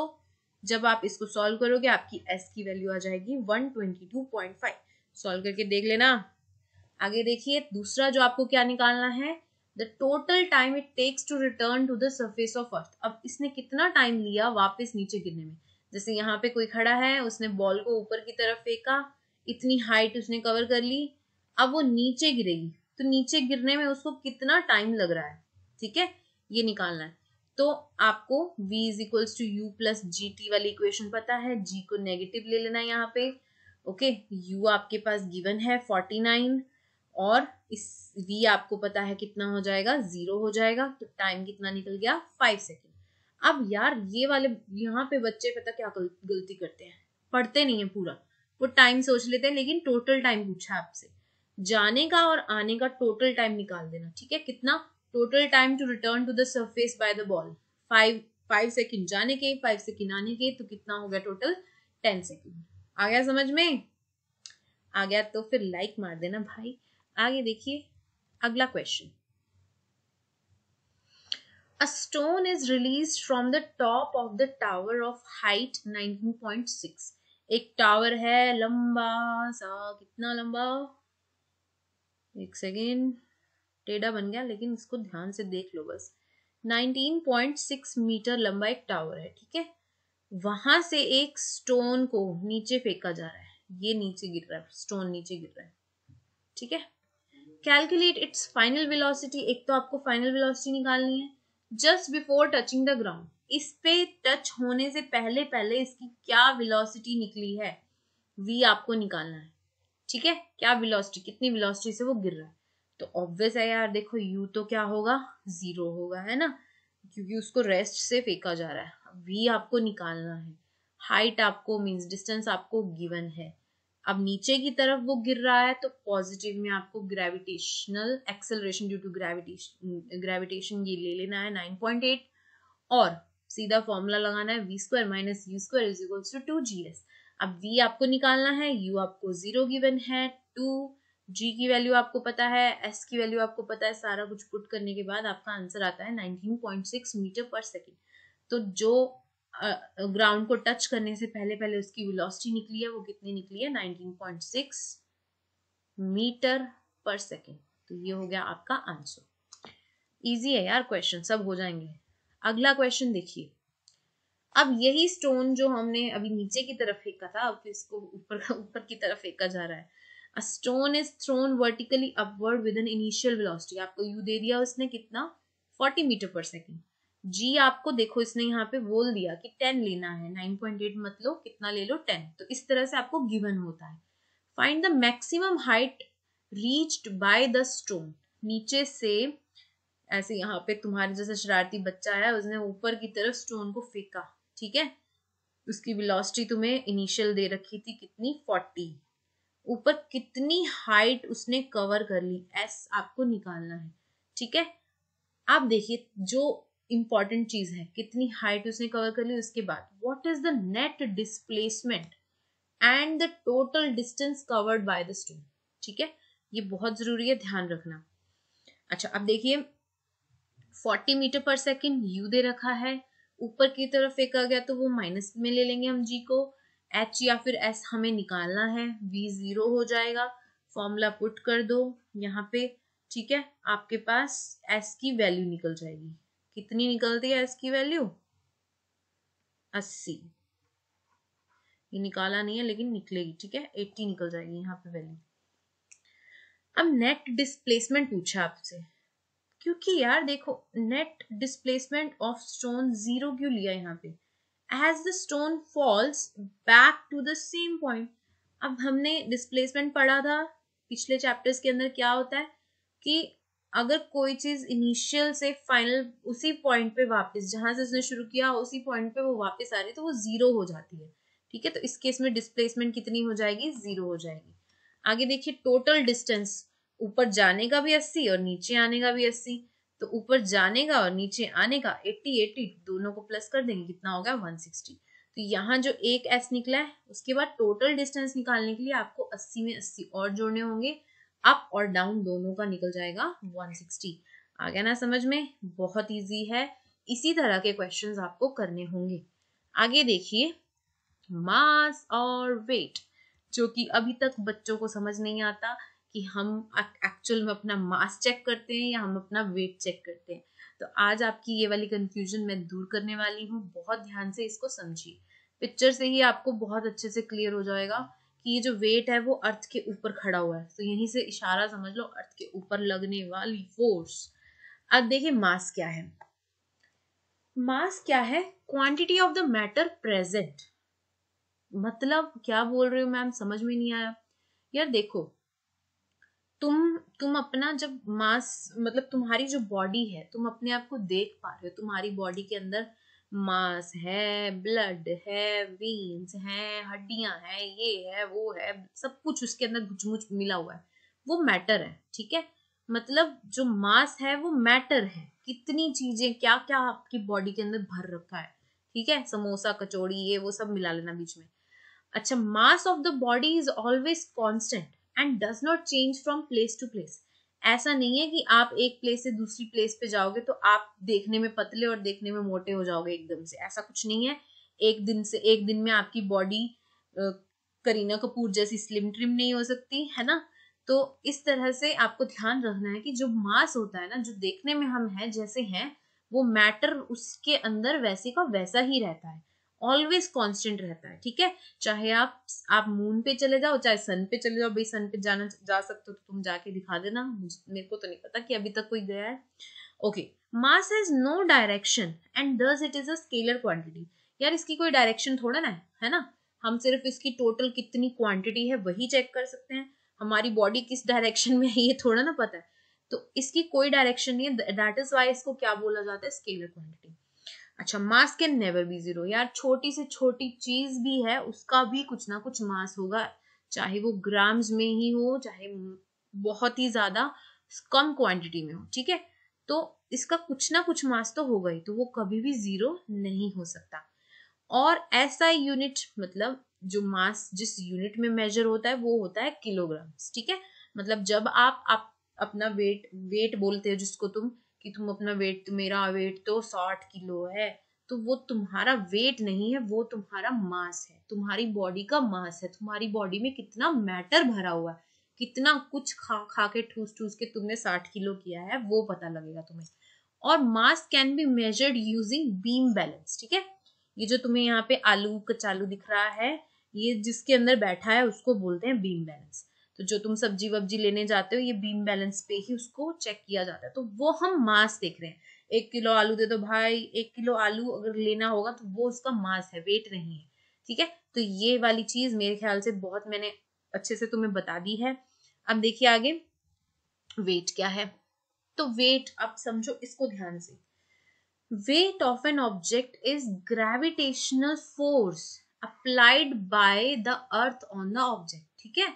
जब आप इसको सॉल्व करोगे आपकी एस की वैल्यू आ जाएगी 122.5 सॉल्व करके देख लेना आगे देखिए दूसरा जो आपको क्या निकालना है the total time it takes to return to the surface of earth अब इसने कितना टाइम लिया वापस नीचे गिरने में जैसे यहाँ पे कोई खड़ा है उसने बॉल को ऊपर की तरफ फेंका इतनी हाइट उसने कवर कर ली अब वो नीचे गिरेगी तो नीचे गिरने में उसको कितना टाइम लग रहा है ठीक है ये निकालना है तो आपको v is equals to u plus g t वाली इक्वेशन पता है g को नेगेटिव ले लेना है यहाँ पे ओके okay, u आपके पास गिवन है 49 और इस v आपको पता है कितना हो जाएगा जीरो हो जाएगा तो टाइम कितना निकल गया फाइव सेकेंड अब यार ये वाले यहाँ पे बच्चे पता क्या गलती करते हैं पढ़ते नहीं है पूरा वो टाइम सोच लेते हैं लेकिन टोटल टाइम पूछा आपसे जाने का और आने का टोटल टाइम निकाल देना ठीक है कितना total time to return to the surface by the ball five five second जाने के फाइव सेकेंड आने के तो कितना हो गया टोटल टेन सेकेंड आ गया समझ में आ गया तो फिर लाइक मार देना भाई आगे देखिए अगला question A stone is released from the top of the tower of height 19.6. एक टावर है लंबा सा कितना लंबा एक सेकेंड टेढ़ा बन गया लेकिन इसको ध्यान से देख लो बस 19.6 मीटर लंबा एक टावर है ठीक है वहां से एक स्टोन को नीचे फेंका जा रहा है ये नीचे गिर रहा है स्टोन नीचे गिर रहा है ठीक है कैलकुलेट इट्स फाइनल वेलोसिटी एक तो आपको फाइनल वेलोसिटी निकालनी है just before touching the ground इस पे टच होने से पहले पहले इसकी क्या वेलोसिटी निकली है वी आपको निकालना है ठीक है क्या वेलोसिटी कितनी वेलोसिटी से वो गिर रहा है तो ऑब्वियस है यार देखो यू तो क्या होगा ज़ीरो होगा है ना क्योंकि उसको रेस्ट से फेंका जा रहा है वी आपको निकालना है हाइट आपको मीन्स डिस्टेंस आपको गिवन है अब नीचे की तरफ वो गिर रहा है तो पॉजिटिव में आपको gravitational acceleration due to gravitation gravitation ये ले लेना है 9.8 और सीधा फॉर्मूला लगाना है v square minus u square is equals to two g s अब वी आपको निकालना है यू आपको जीरो गिवन है टू जी की वैल्यू आपको पता है एस की वैल्यू आपको पता है सारा कुछ पुट करने के बाद आपका आंसर आता है 19.6 मीटर पर सेकेंड तो जो ग्राउंड को टच करने से पहले पहले उसकी वेलोसिटी निकली है वो कितनी निकली है 19.6 मीटर पर सेकेंड तो ये हो गया आपका आंसर इजी है यार क्वेश्चन सब हो जाएंगे अगला क्वेश्चन देखिए अब यही स्टोन जो हमने अभी नीचे की तरफ फेंका था अब इसको ऊपर ऊपर की तरफ फेंका जा रहा है a stone is thrown vertically upward with an initial velocity आपको यू दे दिया उसने कितना 40 मीटर पर सेकेंड जी आपको देखो इसने यहाँ पे बोल दिया कि 10 लेना है 9.8 मत लो कितना ले लो 10 तो इस तरह से आपको गिवन होता है find the maximum height reached by the stone नीचे से ऐसे यहाँ पे तुम्हारे जैसे शरारती बच्चा है उसने ऊपर की तरफ स्टोन को फेंका ठीक है उसकी वेलोसिटी तुम्हें इनिशियल दे रखी थी कितनी 40 ऊपर कितनी हाइट उसने कवर कर ली एस आपको निकालना है ठीक है आप देखिए जो इंपॉर्टेंट चीज है कितनी हाइट उसने कवर कर ली उसके बाद what is the net displacement and the total distance covered by the stone ठीक है ये बहुत जरूरी है ध्यान रखना अच्छा अब देखिए 40 मीटर पर सेकेंड यू दे रखा है ऊपर की तरफ फेंका गया तो वो माइनस में ले लेंगे हम जी को एच या फिर एस हमें निकालना है वी जीरो हो जाएगा फॉर्मूला पुट कर दो यहाँ पे ठीक है आपके पास एस की वैल्यू निकल जाएगी कितनी निकलती है एस की वैल्यू अस्सी ये निकाला नहीं है लेकिन निकलेगी ठीक है एट्टी निकल जाएगी यहाँ पे वैल्यू अब नेट डिस्प्लेसमेंट पूछा आपसे क्योंकि यार देखो net displacement of stone zero क्यों लिया यहाँ पे as the stone falls back to the same point अब हमने डिस्प्लेसमेंट पढ़ा था पिछले चैप्टर्स के अंदर क्या होता है कि अगर कोई चीज इनिशियल से फाइनल उसी पॉइंट पे वापस जहां से उसने शुरू किया उसी पॉइंट पे वो वापस आ रही तो वो जीरो हो जाती है ठीक है तो इस केस में डिस्प्लेसमेंट कितनी हो जाएगी जीरो हो जाएगी आगे देखिए टोटल डिस्टेंस ऊपर जाने का भी अस्सी और नीचे आने का भी अस्सी तो ऊपर जाने का और नीचे आने का 80 80 दोनों को प्लस कर देंगे कितना होगा 160 तो यहाँ जो एक एस निकला है उसके बाद टोटल डिस्टेंस निकालने के लिए आपको 80 में 80 और जोड़ने होंगे अप और डाउन दोनों का निकल जाएगा 160 आ गया ना समझ में बहुत इजी है इसी तरह के क्वेश्चंस आपको करने होंगे आगे देखिए मास और वेट जो कि अभी तक बच्चों को समझ नहीं आता कि हम एक्चुअल में अपना मास चेक करते हैं या हम अपना वेट चेक करते हैं तो आज आपकी ये वाली कंफ्यूजन मैं दूर करने वाली हूँ बहुत ध्यान से इसको समझिए पिक्चर से ही आपको बहुत अच्छे से क्लियर हो जाएगा कि ये जो वेट है वो अर्थ के ऊपर खड़ा हुआ है तो यहीं से इशारा समझ लो अर्थ के ऊपर लगने वाली फोर्स अब देखिए मास क्या है मास क्या है quantity of the matter present मतलब क्या बोल रहे हो मैम समझ में नहीं आया यार देखो तुम तुम अपना जब मास मतलब तुम्हारी जो बॉडी है तुम अपने आप को देख पा रहे हो तुम्हारी बॉडी के अंदर मास है ब्लड है वीन्स है हड्डियां है ये है वो है सब कुछ उसके अंदर घुचमुच मिला हुआ है वो मैटर है ठीक है मतलब जो मास है वो मैटर है कितनी चीजें क्या क्या आपकी बॉडी के अंदर भर रखा है ठीक है समोसा कचौड़ी ये वो सब मिला लेना बीच में अच्छा mass of the body is always constant and does not change from place to place ऐसा नहीं है कि आप एक प्लेस से दूसरी प्लेस पे जाओगे तो आप देखने में पतले और देखने में मोटे हो जाओगे एकदम से ऐसा कुछ नहीं है एक दिन से एक दिन में आपकी बॉडी करीना कपूर जैसी स्लिम ट्रिम नहीं हो सकती है ना तो इस तरह से आपको ध्यान रखना है कि जो मास होता है ना जो देखने में हम हैं जैसे हैं वो मैटर उसके अंदर वैसे का वैसा ही रहता है ऑलवेज कांस्टेंट रहता है ठीक है चाहे आप आप मून पे चले जाओ चाहे सन पे चले जाओ भाई सन पे जाना जा सकते हो तो तुम जाके दिखा देना मेरे को तो नहीं पता कि अभी तक कोई गया है okay mass has no direction and thus it is a scalar quantity यार इसकी कोई डायरेक्शन थोड़ा ना है है ना हम सिर्फ इसकी टोटल कितनी क्वांटिटी है वही चेक कर सकते हैं हमारी बॉडी किस डायरेक्शन में है ये थोड़ा ना पता है तो इसकी कोई डायरेक्शन नहीं है दैट इज वाई इसको क्या बोला जाता है स्केलर क्वांटिटी अच्छा mass can never be zero यार छोटी से छोटी चीज भी है उसका भी कुछ ना कुछ मास होगा चाहे वो ग्राम्स में ही हो चाहे बहुत ही ज्यादा कम क्वांटिटी में हो ठीक है तो इसका कुछ ना कुछ मास तो होगा ही तो वो कभी भी जीरो नहीं हो सकता और ऐसा यूनिट मतलब जो मास जिस यूनिट में मेजर होता है वो होता है किलोग्राम ठीक है मतलब जब आप आप अपना वेट वेट बोलते हो जिसको तुम कि तुम अपना वेट मेरा वेट तो साठ किलो है तो वो तुम्हारा वेट नहीं है वो तुम्हारा मास है तुम्हारी बॉडी का मास है तुम्हारी बॉडी में कितना मैटर भरा हुआ है कितना कुछ खा खा के ठूस ठूस के तुमने साठ किलो किया है वो पता लगेगा तुम्हें और mass can be measured using beam balance ठीक है ये जो तुम्हें यहाँ पे आलू कचालू दिख रहा है ये जिसके अंदर बैठा है उसको बोलते हैं बीम बैलेंस तो जो तुम सब्जी वब्जी लेने जाते हो ये बीम बैलेंस पे ही उसको चेक किया जाता है तो वो हम मास देख रहे हैं एक किलो आलू दे दो भाई एक किलो आलू अगर लेना होगा तो वो उसका मास है वेट नहीं है ठीक है तो ये वाली चीज मेरे ख्याल से बहुत मैंने अच्छे से तुम्हें बता दी है अब देखिए आगे वेट क्या है तो वेट आप समझो इसको ध्यान से weight of an object is gravitational force applied by the earth on the object ठीक है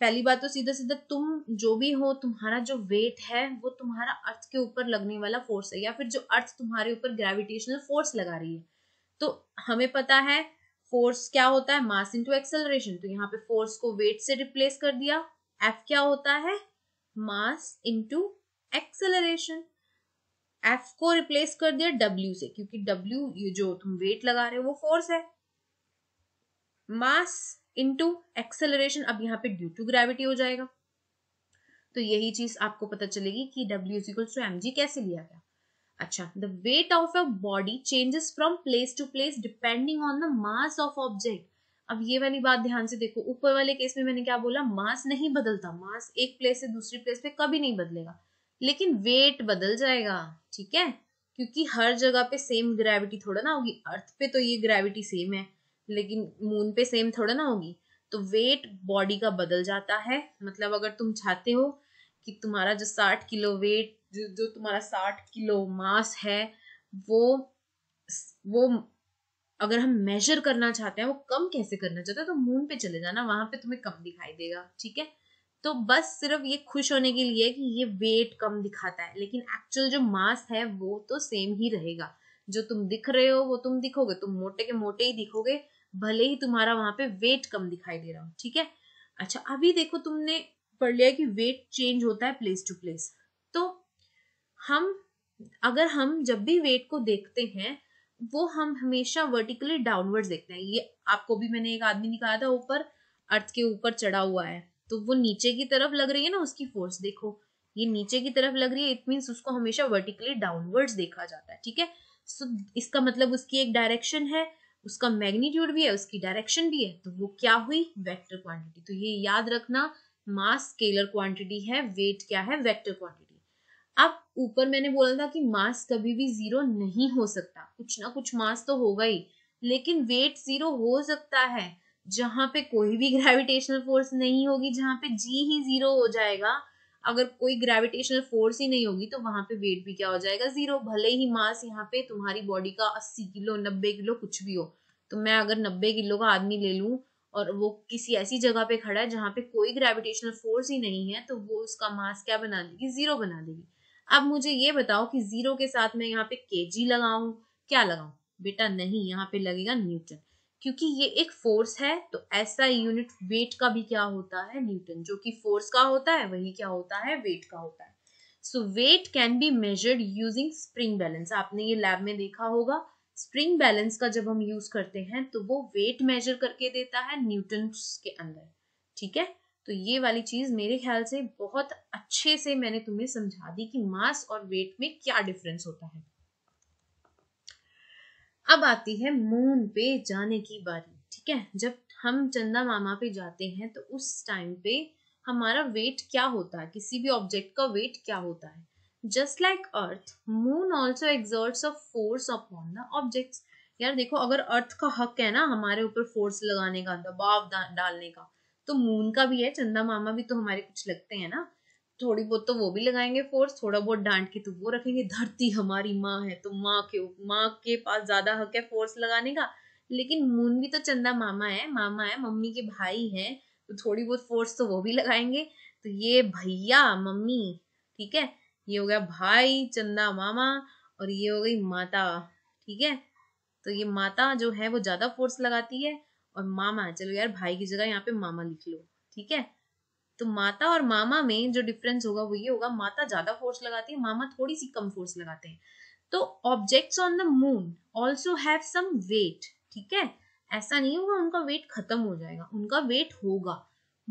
पहली बात तो सीधा सीधा तुम जो भी हो तुम्हारा जो वेट है वो तुम्हारा अर्थ के ऊपर लगने वाला फोर्स है या फिर जो अर्थ तुम्हारे ऊपर ग्रेविटेशनल फोर्स लगा रही है तो हमें पता है फोर्स क्या होता है मास इनटू एक्सेलरेशन तो यहाँ पे फोर्स को वेट से रिप्लेस कर दिया एफ क्या होता है मास इंटू एक्सेलरेशन एफ को रिप्लेस कर दिया डब्ल्यू से क्योंकि डब्ल्यू ये जो तुम वेट लगा रहे हो वो फोर्स है मास इंटू एक्सेलरेशन अब यहाँ पे ड्यू टू ग्रेविटी हो जाएगा तो यही चीज आपको पता चलेगी कि डब्ल्यू इजिकल्स टू एम कैसे लिया गया अच्छा the weight of a body changes from place to place depending on the mass of object अब ये वाली बात ध्यान से देखो ऊपर वाले केस में मैंने क्या बोला मास नहीं बदलता मास एक प्लेस से दूसरी प्लेस पे कभी नहीं बदलेगा लेकिन वेट बदल जाएगा ठीक है क्योंकि हर जगह पे सेम ग्रेविटी थोड़ा ना होगी अर्थ पे तो ये ग्रेविटी सेम है लेकिन मून पे सेम थोड़ा ना होगी तो वेट बॉडी का बदल जाता है मतलब अगर तुम चाहते हो कि तुम्हारा जो साठ किलो वेट जो, जो तुम्हारा साठ किलो मास है वो वो अगर हम मेजर करना चाहते हैं वो कम कैसे करना चाहते हैं तो मून पे चले जाना वहां पे तुम्हें कम दिखाई देगा ठीक है तो बस सिर्फ ये खुश होने के लिए कि ये वेट कम दिखाता है लेकिन एक्चुअल जो मास है वो तो सेम ही रहेगा जो तुम दिख रहे हो वो तुम दिखोगे तुम मोटे के मोटे ही दिखोगे भले ही तुम्हारा वहां पे वेट कम दिखाई दे रहा हो ठीक है अच्छा अभी देखो तुमने पढ़ लिया कि वेट चेंज होता है प्लेस टू प्लेस तो हम अगर हम जब भी वेट को देखते हैं वो हम हमेशा वर्टिकली डाउनवर्ड देखते हैं ये आपको भी मैंने एक आदमी निकाला था ऊपर अर्थ के ऊपर चढ़ा हुआ है तो वो नीचे की तरफ लग रही है ना उसकी फोर्स देखो ये नीचे की तरफ लग रही है इट मीन्स उसको हमेशा वर्टिकली डाउनवर्ड्स देखा जाता है ठीक है सो इसका मतलब उसकी एक डायरेक्शन है उसका मैग्नीट्यूड भी है उसकी डायरेक्शन भी है तो वो क्या हुई वेक्टर क्वांटिटी तो ये याद रखना मास स्केलर क्वांटिटी है वेट क्या है वेक्टर क्वांटिटी अब ऊपर मैंने बोला था कि मास कभी भी जीरो नहीं हो सकता कुछ ना कुछ मास तो होगा ही लेकिन वेट जीरो हो सकता है जहां पे कोई भी ग्रेविटेशनल फोर्स नहीं होगी जहां पे जी ही जीरो हो जाएगा अगर कोई ग्रेविटेशनल फोर्स ही नहीं होगी तो वहां पे वेट भी क्या हो जाएगा जीरो भले ही मास यहाँ पे तुम्हारी बॉडी का अस्सी किलो नब्बे किलो कुछ भी हो तो मैं अगर नब्बे किलो का आदमी ले लू और वो किसी ऐसी जगह पे खड़ा है जहाँ पे कोई ग्रेविटेशनल फोर्स ही नहीं है तो वो उसका मास क्या बना देगी जीरो बना देगी अब मुझे ये बताओ कि जीरो के साथ मैं यहाँ पे के जी लगाऊं क्या लगाऊं बेटा नहीं यहाँ पे लगेगा न्यूटन क्योंकि ये एक फोर्स है तो ऐसा यूनिट वेट का भी क्या होता है न्यूटन जो कि फोर्स का होता है वही क्या होता है वेट का होता है so weight can be measured using spring balance आपने ये लैब में देखा होगा स्प्रिंग बैलेंस का जब हम यूज करते हैं तो वो वेट मेजर करके देता है न्यूटन के अंदर ठीक है तो ये वाली चीज मेरे ख्याल से बहुत अच्छे से मैंने तुम्हें समझा दी कि मास और वेट में क्या डिफरेंस होता है अब आती है मून पे जाने की बारी ठीक है जब हम चंदा मामा पे जाते हैं तो उस टाइम पे हमारा वेट क्या होता है किसी भी ऑब्जेक्ट का वेट क्या होता है just like earth moon also exerts a force upon the objects यार देखो अगर अर्थ का हक है ना हमारे ऊपर फोर्स लगाने का दबाव डालने का तो मून का भी है चंदा मामा भी तो हमारे कुछ लगते हैं ना थोड़ी बहुत तो वो भी लगाएंगे फोर्स थोड़ा बहुत डांट के तो वो रखेंगे धरती हमारी माँ है तो माँ के माँ के पास ज्यादा हक है फोर्स लगाने का लेकिन मून भी तो चंदा मामा है मामा है मम्मी के भाई है तो थोड़ी बहुत फोर्स तो वो भी लगाएंगे तो ये भैया मम्मी ठीक है ये हो गया भाई चंदा मामा और ये हो गई माता ठीक है तो ये माता जो है वो ज्यादा फोर्स लगाती है और मामा चलो यार भाई की जगह यहाँ पे मामा लिख लो ठीक है तो माता और मामा में जो डिफरेंस होगा वो ये होगा माता ज्यादा फोर्स लगाती है मामा थोड़ी सी कम फोर्स लगाते हैं तो objects on the moon also have some weight ठीक है ऐसा नहीं होगा उनका वेट खत्म हो जाएगा उनका वेट होगा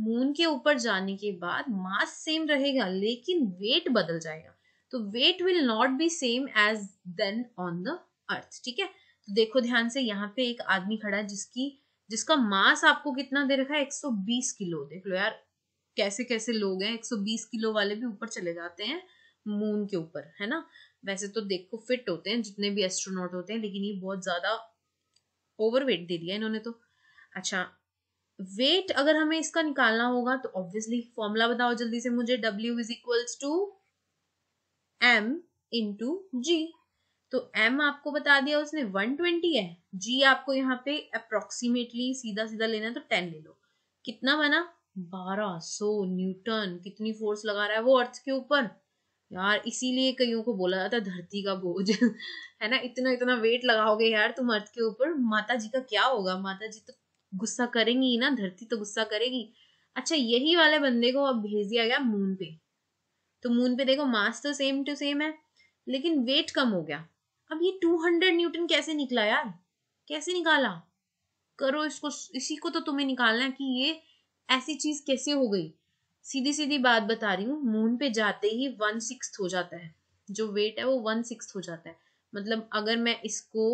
मून के ऊपर जाने के बाद मास सेम रहेगा लेकिन वेट बदल जाएगा तो weight will not be same as then on the earth ठीक है तो देखो ध्यान से यहाँ पे एक आदमी खड़ा है जिसकी जिसका मास आपको कितना दे रखा है 120 किलो देख लो यार कैसे कैसे लोग हैं 120 किलो वाले भी ऊपर चले जाते हैं मून के ऊपर है ना वैसे तो देखो फिट होते हैं जितने भी एस्ट्रोनॉट होते हैं लेकिन ये बहुत ज़्यादा ओवरवेट दे दिया इन्होंने तो अच्छा वेट अगर हमें इसका निकालना होगा तो ऑब्वियसली फॉर्मूला बताओ जल्दी से मुझे W is equals to m into g तो m आपको बता दिया उसने 120 है g आपको यहाँ पे अप्रोक्सीमेटली सीधा सीधा लेना है तो 10 ले लो कितना बना बारह सौ न्यूटन कितनी फोर्स लगा रहा है वो अर्थ के ऊपर यार इसीलिए कईयों को बोला जाता है धरती का बोझ है ना इतना इतना वेट लगाओगे यार तुम अर्थ के ऊपर माता जी का क्या होगा माता जी तो गुस्सा करेंगी ना धरती तो गुस्सा करेगी अच्छा यही वाले बंदे को अब भेज दिया गया मून पे तो मून पे देखो मास तो सेम टू सेम है लेकिन वेट कम हो गया अब ये टू हंड्रेड न्यूटन कैसे निकला यार कैसे निकाला करो इसको इसी को तो तुम्हें निकालना है कि ये ऐसी चीज कैसे हो गई सीधी सीधी बात बता रही हूँ मून पे जाते ही वन सिक्स हो जाता है जो वेट है वो वन सिक्स हो जाता है मतलब अगर मैं इसको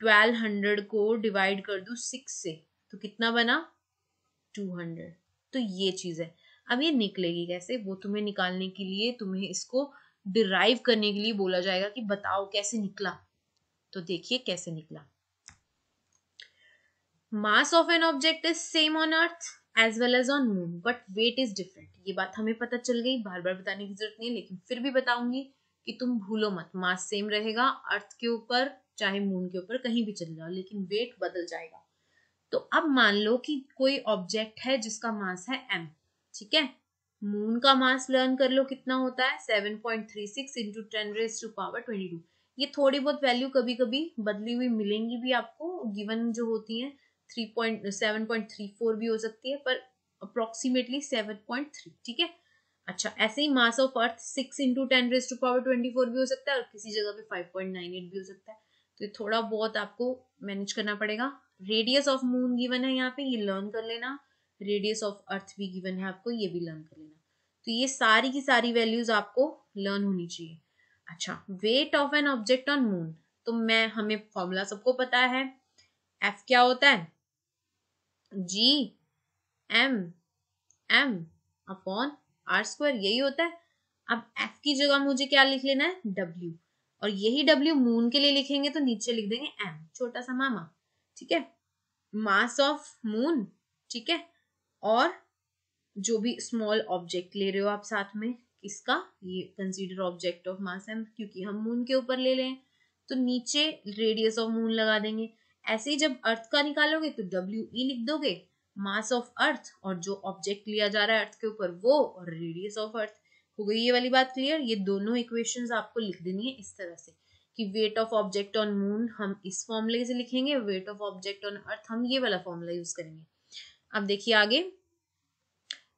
ट्वेल्व हंड्रेड को डिवाइड कर दू सिक्स से तो कितना बना टू हंड्रेड तो ये चीज़ है अब ये निकलेगी कैसे वो तुम्हें निकालने के लिए तुम्हें इसको डिराइव करने के लिए बोला जाएगा कि बताओ कैसे निकला तो देखिए कैसे निकला mass of an object is same on earth as well as on moon but weight is different ये बात हमें पता चल गई बार बार बताने की जरूरत नहीं है लेकिन फिर भी बताऊंगी कि तुम भूलो मत मास सेम रहेगा अर्थ के ऊपर चाहे मून के ऊपर कहीं भी चले जाओ लेकिन वेट बदल जाएगा तो अब मान लो कि कोई ऑब्जेक्ट है जिसका मास है एम ठीक है मून का मास लर्न कर लो कितना होता है seven point three six into ten raise to power twenty two ये थोड़ी बहुत वैल्यू कभी कभी बदली हुई मिलेंगी भी आपको गिवन जो होती है three point seven point three four भी हो सकती है पर अप्रोक्सीमेटली सेवन पॉइंट थ्री ठीक है अच्छा ऐसे ही mass of earth six into ten raise to power twenty four भी हो सकता है और किसी जगह पे फाइव पॉइंट नाइन एट भी हो सकता है तो थोड़ा बहुत आपको मैनेज करना पड़ेगा रेडियस ऑफ मून गिवन है यहाँ पे ये लर्न कर लेना रेडियस ऑफ अर्थ भी गिवन है आपको ये भी लर्न कर लेना तो ये सारी की सारी वैल्यूज आपको लर्न होनी चाहिए अच्छा weight of an object on moon तो मैं हमें फॉर्मूला सबको पता है एफ क्या होता है G M m upon are square यही होता है अब एफ की जगह मुझे क्या लिख लेना है डब्ल्यू और यही डब्ल्यू मून के लिए लिखेंगे तो नीचे लिख देंगे एम छोटा सा मामा ठीक है मास ऑफ मून ठीक है और जो भी स्मॉल ऑब्जेक्ट ले रहे हो आप साथ में किसका ये consider object of mass m क्योंकि हम मून के ऊपर ले लें तो नीचे रेडियस ऑफ मून लगा देंगे ऐसे ही जब अर्थ का निकालोगे तो डब्ल्यू ई e लिख दोगे मास ऑफ अर्थ और जो ऑब्जेक्ट लिया जा रहा है अर्थ के ऊपर वो और रेडियस ऑफ अर्थ हो गई ये वाली बात क्लियर ये दोनों इक्वेशन आपको लिख देनी है इस तरह से कि weight of object on moon हम इस फॉर्मूले से लिखेंगे weight of object on earth हम ये वाला फॉर्मूला यूज करेंगे अब देखिए आगे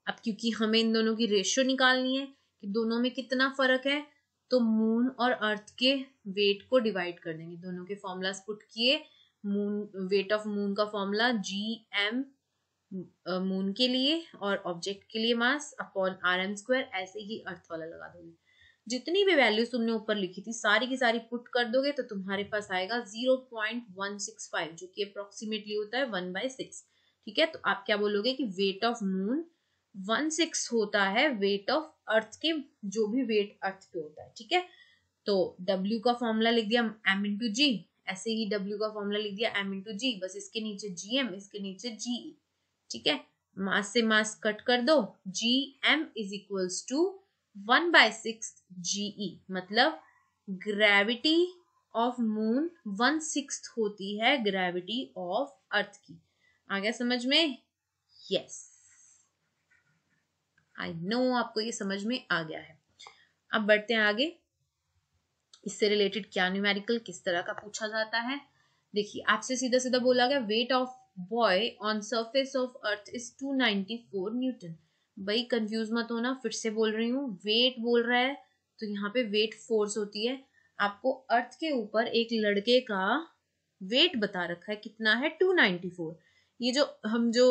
अब क्योंकि हमें इन दोनों की रेशियो निकालनी है कि दोनों में कितना फर्क है तो मून और अर्थ के वेट को डिवाइड कर देंगे दोनों के फॉर्मूलाज पुट किए मून वेट ऑफ मून का फॉर्मूला जी एम मून के लिए और ऑब्जेक्ट के लिए mass upon r M square ऐसे ही अर्थ वाला लगा दोगे जितनी भी वैल्यूज तुमने ऊपर लिखी थी सारी की सारी पुट कर दोगे तो तुम्हारे पास आएगा zero point one six five जो कि अप्रोक्सीमेटली होता है वन बाय सिक्स ठीक है तो आप क्या बोलोगे कि weight of moon one six होता है वेट ऑफ अर्थ के जो भी वेट अर्थ पे होता है ठीक है तो W का फॉर्मूला लिख दिया एम इंटू जी ऐसे ही W का फॉर्मूला लिख दिया M इंटू जी बस इसके नीचे जी एम इसके नीचे जी e, ठीक है मास से मास कट कर दो g m is equals to one by six g e मतलब gravity of moon one six होती है ग्रेविटी ऑफ अर्थ की आ गया समझ में यस आई नो आपको ये समझ में आ गया है अब बढ़ते हैं आगे इससे रिलेटेड क्या न्यूमेरिकल किस तरह का पूछा जाता है देखिए आपसे सीधा सीधा बोला गया weight of boy on surface of earth is 294 newton भाई कंफ्यूज मत होना फिर से बोल रही हूँ वेट बोल रहा है तो यहाँ पे वेट फोर्स होती है आपको अर्थ के ऊपर एक लड़के का वेट बता रखा है कितना है 294 ये जो हम जो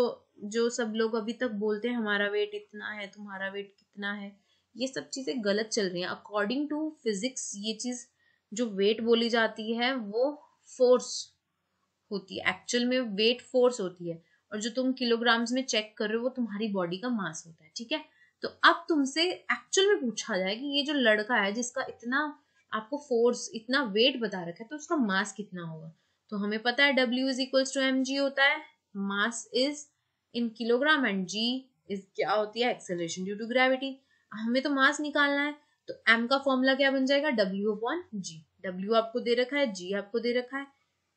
जो सब लोग अभी तक बोलते हैं हमारा वेट इतना है तुम्हारा वेट कितना है ये सब चीज़ें गलत चल रही हैं अकॉर्डिंग टू फिजिक्स ये चीज़ जो वेट बोली जाती है वो फोर्स होती है एक्चुअल में वेट फोर्स होती है और जो तुम किलोग्राम्स में चेक कर रहे हो वो तुम्हारी बॉडी का मास होता है ठीक है तो अब तुमसे एक्चुअल में पूछा जाए कि ये जो लड़का है जिसका इतना आपको फोर्स इतना वेट बता रखा है तो उसका मास कितना होगा तो हमें पता है W is equals to M g होता है mass is in kilogram and g is क्या होती है एक्सेलरेशन ड्यू टू ग्रेविटी हमें तो मास निकालना है तो एम का फॉर्मूला क्या बन जाएगा डब्ल्यू अपॉन जी डब्ल्यू आपको दे रखा है जी आपको दे रखा है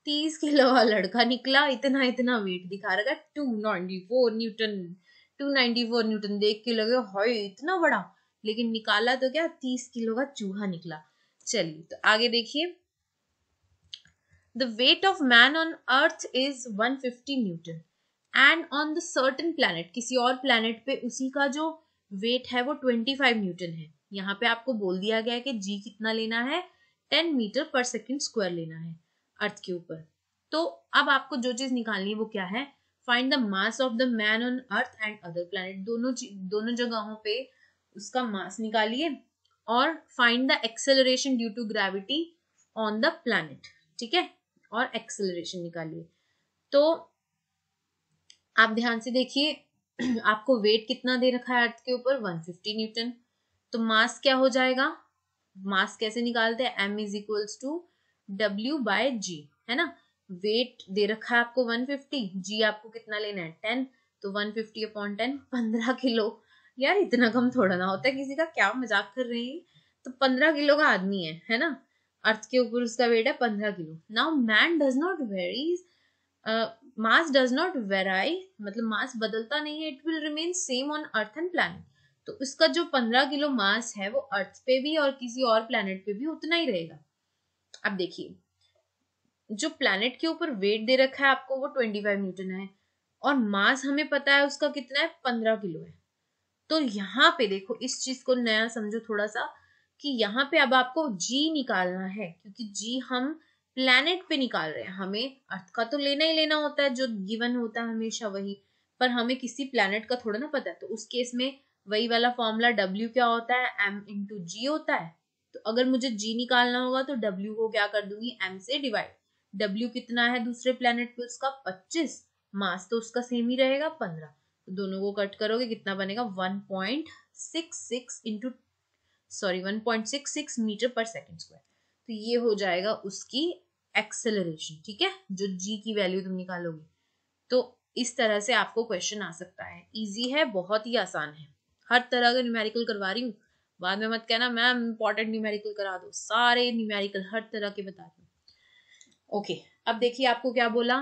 तीस किलो का लड़का निकला इतना इतना वेट दिखा रखा two ninety four newton two ninety four newton देख के लगे हाय इतना बड़ा लेकिन निकाला तो क्या तीस किलो का चूहा निकला चलिए तो आगे देखिए the weight of man on earth is one fifty newton and on the certain planet किसी और प्लैनेट पे उसी का जो वेट है वो 25 न्यूटन है यहाँ पे आपको बोल दिया गया है कि जी कितना लेना है 10 मीटर पर सेकंड स्क्वायर लेना है अर्थ के ऊपर तो अब आपको जो चीज निकालनी है वो क्या है find the mass of the man on earth and other planet दोनों दोनों जगहों पे उसका मास निकालिए और find the acceleration due to gravity on the planet ठीक है और एक्सेलरेशन निकालिए तो आप ध्यान से देखिए आपको वेट कितना दे रखा है अर्थ के ऊपर 150 न्यूटन तो मास क्या हो जाएगा मास कैसे निकालते हैं m is equals to W by g है ना वेट दे रखा है आपको 150 जी आपको कितना लेना है 10 तो 150 अपॉन टेन पंद्रह किलो यार इतना कम थोड़ा ना होता है किसी का क्या मजाक कर रहे हैं तो पंद्रह किलो का आदमी है है ना अर्थ के ऊपर उसका वेट है पंद्रह kilo now man does not vary mass does not vary मतलब मास बदलता नहीं है it will remain same on earth and plan तो उसका जो पंद्रह किलो मास है वो अर्थ पे भी और किसी और प्लानट पे भी उतना ही रहेगा अब देखिए जो प्लानट के ऊपर वेट दे रखा है आपको वो ट्वेंटी फाइव न्यूटन है और मास हमें पता है उसका कितना है पंद्रह किलो है तो यहाँ पे देखो इस चीज को नया समझो थोड़ा सा कि यहाँ पे अब आपको जी निकालना है क्योंकि जी हम प्लैनेट पे निकाल रहे हैं हमें अर्थ का तो लेना ही लेना होता है जो गिवन होता है हमेशा वही पर हमें किसी प्लैनेट का थोड़ा ना पता है तो उस केस में वही वाला फॉर्मूला डब्ल्यू क्या होता है एम इंटू जी होता है तो अगर मुझे जी निकालना होगा तो डब्ल्यू को क्या कर दूंगी एम से डिवाइड डब्ल्यू कितना है दूसरे प्लेनेट पे उसका पच्चीस मास तो उसका सेम ही रहेगा पंद्रह तो दोनों को कट करोगे कितना बनेगा one point six six into sorry one point six six meter पर सेकेंड स्क्वायर तो ये हो जाएगा उसकी एक्सेलरेशन ठीक है जो जी की वैल्यू तुम निकालोगे तो इस तरह से आपको क्वेश्चन आ सकता है इजी है बहुत ही आसान है हर तरह का न्यूमेरिकल करवा रही हूँ बाद में मत कहना मैम इंपॉर्टेंट न्यूमेरिकल करा दो सारे न्यूमेरिकल हर तरह के बता दो ओके अब देखिए आपको क्या बोला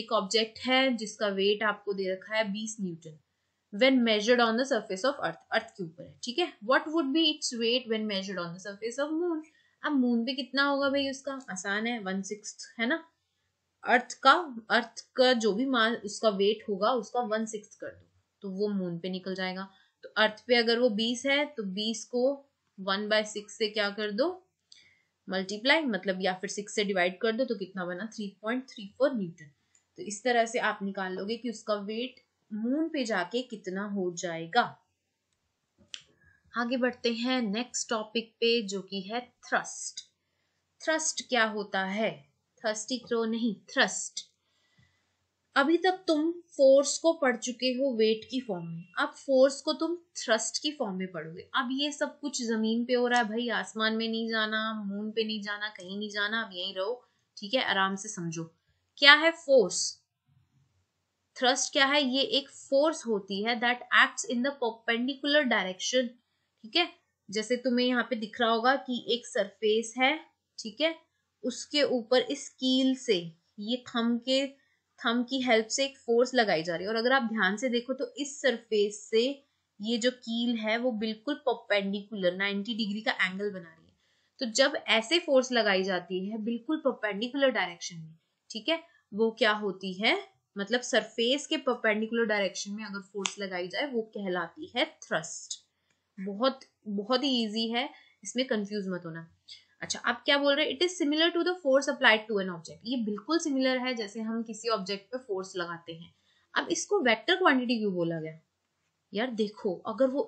एक ऑब्जेक्ट है जिसका वेट आपको दे रखा है बीस newton when measured on the surface of earth earth के ऊपर है ठीक है what would be its weight when measured on the surface of moon अब मून भी कितना होगा भाई उसका आसान है वन सिक्स है ना अर्थ का अर्थ का जो भी मास उसका वेट होगा उसका वन सिक्स कर दो तो वो मून पे निकल जाएगा तो अर्थ पे अगर वो बीस है तो बीस को वन बाय सिक्स से क्या कर दो मल्टीप्लाई मतलब या फिर सिक्स से डिवाइड कर दो तो कितना बना three point three four newton तो इस तरह से आप निकाल लोगे कि उसका वेट मून पे जाके कितना हो जाएगा आगे बढ़ते हैं नेक्स्ट टॉपिक पे जो कि है थ्रस्ट थ्रस्ट क्या होता है थ्रस्टी थ्रो नहीं थ्रस्ट अभी तक तुम फोर्स को पढ़ चुके हो वेट की फॉर्म में अब फोर्स को तुम थ्रस्ट की फॉर्म में पढ़ोगे अब ये सब कुछ जमीन पे हो रहा है भाई आसमान में नहीं जाना मून पे नहीं जाना कहीं नहीं जाना अब यहीं रहो ठीक है आराम से समझो क्या है फोर्स थ्रस्ट क्या है ये एक फोर्स होती है that acts in the perpendicular direction ठीक है जैसे तुम्हें यहाँ पे दिख रहा होगा कि एक सरफेस है ठीक है उसके ऊपर इस कील से ये थम के थम की हेल्प से एक फोर्स लगाई जा रही है और अगर आप ध्यान से देखो तो इस सरफेस से ये जो कील है वो बिल्कुल पोपेंडिकुलर 90 डिग्री का एंगल बना रही है तो जब ऐसे फोर्स लगाई जाती है बिल्कुल पोपेंडिकुलर डायरेक्शन में ठीक है वो क्या होती है मतलब सरफेस के परपेंडिकुलर डायरेक्शन में अगर फोर्स लगाई जाए वो कहलाती है थ्रस्ट बहुत बहुत ही ईजी है इसमें कंफ्यूज मत होना अच्छा आप क्या बोल रहे हैं it is similar to the force applied to an object ये बिल्कुल सिमिलर है जैसे हम किसी ऑब्जेक्ट पे फोर्स लगाते हैं अब इसको वेक्टर क्वांटिटी क्यों बोला गया यार देखो अगर वो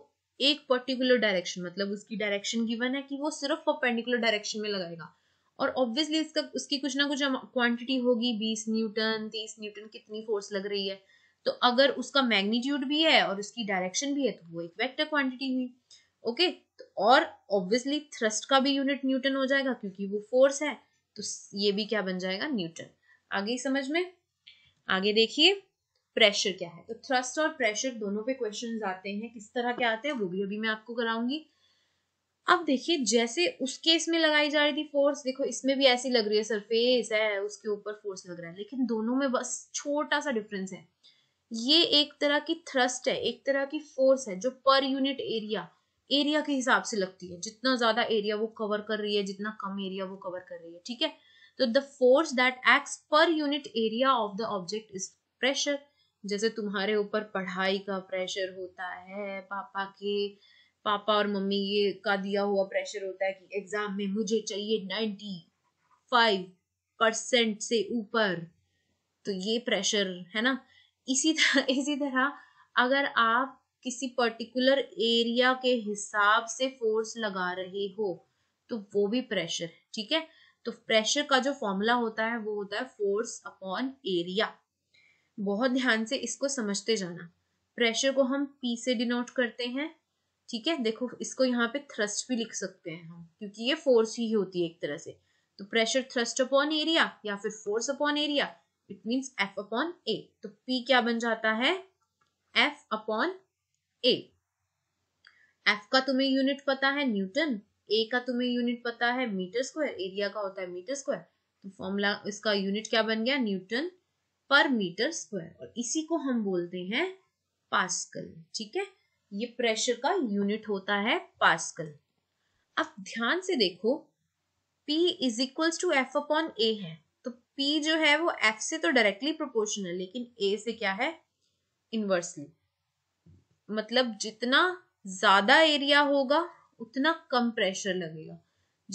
एक पर्टिकुलर डायरेक्शन मतलब उसकी डायरेक्शन गिवन है कि वो सिर्फ परपेंडिकुलर डायरेक्शन में लगाएगा और ऑब्वियसली इसका उसकी कुछ ना कुछ क्वांटिटी होगी बीस न्यूटन तीस न्यूटन कितनी फोर्स लग रही है तो अगर उसका मैग्नीट्यूड भी है और उसकी डायरेक्शन भी है तो वो एक वेक्टर क्वांटिटी हुई ओके तो और ऑब्वियसली थ्रस्ट का भी यूनिट न्यूटन हो जाएगा क्योंकि वो फोर्स है तो ये भी क्या बन जाएगा न्यूटन आगे समझ में आगे देखिए प्रेशर क्या है तो थ्रस्ट और प्रेशर दोनों पे क्वेश्चन आते हैं किस तरह के आते हैं वो भी अभी मैं आपको कराऊंगी अब देखिए जैसे उस केस में लगाई जा रही थी फोर्स देखो इसमें भी ऐसी लग रही है सरफेस है उसके ऊपर फोर्स लग रहा है लेकिन दोनों में बस छोटा सा डिफरेंस है ये एक तरह की थ्रस्ट है एक तरह की फोर्स है जो पर यूनिट एरिया एरिया के हिसाब से लगती है जितना ज्यादा एरिया वो कवर कर रही है जितना कम एरिया वो कवर कर रही है ठीक है तो the force that act per unit area of the object is pressure जैसे तुम्हारे ऊपर पढ़ाई का प्रेशर होता है पापा के पापा और मम्मी ये का दिया हुआ प्रेशर होता है कि एग्जाम में मुझे चाहिए नाइन्टी फाइव परसेंट से ऊपर तो ये प्रेशर है ना इसी तरह इसी तरह अगर आप किसी पर्टिकुलर एरिया के हिसाब से फोर्स लगा रहे हो तो वो भी प्रेशर है ठीक है तो प्रेशर का जो फॉर्मूला होता है वो होता है फोर्स अपॉन एरिया बहुत ध्यान से इसको समझते जाना प्रेशर को हम पी से डिनोट करते हैं ठीक है देखो इसको यहाँ पे थ्रस्ट भी लिख सकते हैं हम क्योंकि ये फोर्स ही होती है एक तरह से तो प्रेशर थ्रस्ट अपॉन एरिया या फिर force upon area it means F upon A तो पी क्या बन जाता है एफ अपॉन ए एफ का तुम्हें यूनिट पता है न्यूटन ए का तुम्हें यूनिट पता है मीटर स्क्वायर एरिया का होता है मीटर स्क्वायर तो फॉर्मूला इसका यूनिट क्या बन गया न्यूटन पर मीटर स्क्वायर और इसी को हम बोलते हैं पास्कल ठीक है ये प्रेशर का यूनिट होता है पास्कल अब ध्यान से देखो P is equals to F upon A है पी जो है वो एफ से तो डायरेक्टली प्रोपोर्शनल है लेकिन ए से क्या है इनवर्सली मतलब जितना ज्यादा एरिया होगा उतना कम प्रेशर लगेगा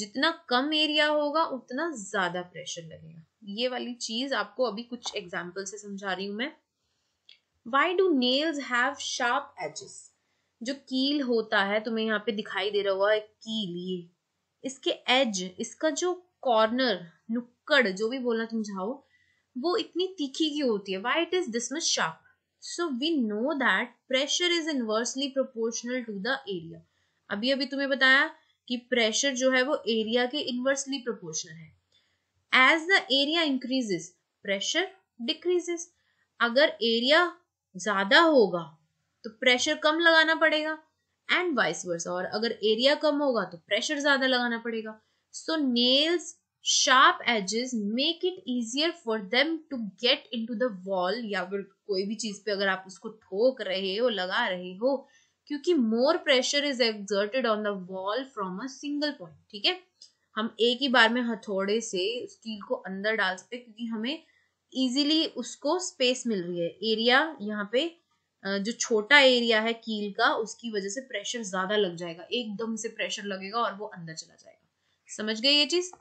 जितना कम एरिया होगा उतना ज्यादा प्रेशर लगेगा ये वाली चीज आपको अभी कुछ एग्जाम्पल से समझा रही हूं मैं why do nails have sharp edges जो कील होता है तुम्हें यहाँ पे दिखाई दे रहा हुआ है कील ये इसके एज इसका जो कॉर्नर नुक्कड़ जो भी बोलना तुम चाहो वो इतनी तीखी की होती है why it is this much sharp so we know that pressure is inversely proportional to the area अभी अभी तुम्हें बताया कि प्रेशर जो है वो एरिया के इनवर्सली प्रोपोर्शनल है as the area increases pressure decreases अगर एरिया ज्यादा होगा तो प्रेशर कम लगाना पड़ेगा एंड वाइस वर्सा और अगर एरिया कम होगा तो प्रेशर ज्यादा लगाना पड़ेगा So nails, sharp edges make it easier for them to get into the wall या फिर कोई भी चीज पे अगर आप उसको ठोक रहे हो लगा रहे हो क्योंकि more pressure is exerted on the wall from a single point ठीक है हम एक ही बार में हथौड़े से स्टील को अंदर डाल सकते क्योंकि हमें इजीली उसको स्पेस मिल रही है एरिया यहाँ पे जो छोटा एरिया है कील का उसकी वजह से प्रेशर ज्यादा लग जाएगा एकदम से प्रेशर लगेगा और वो अंदर चला जाएगा समझ गए ये चीज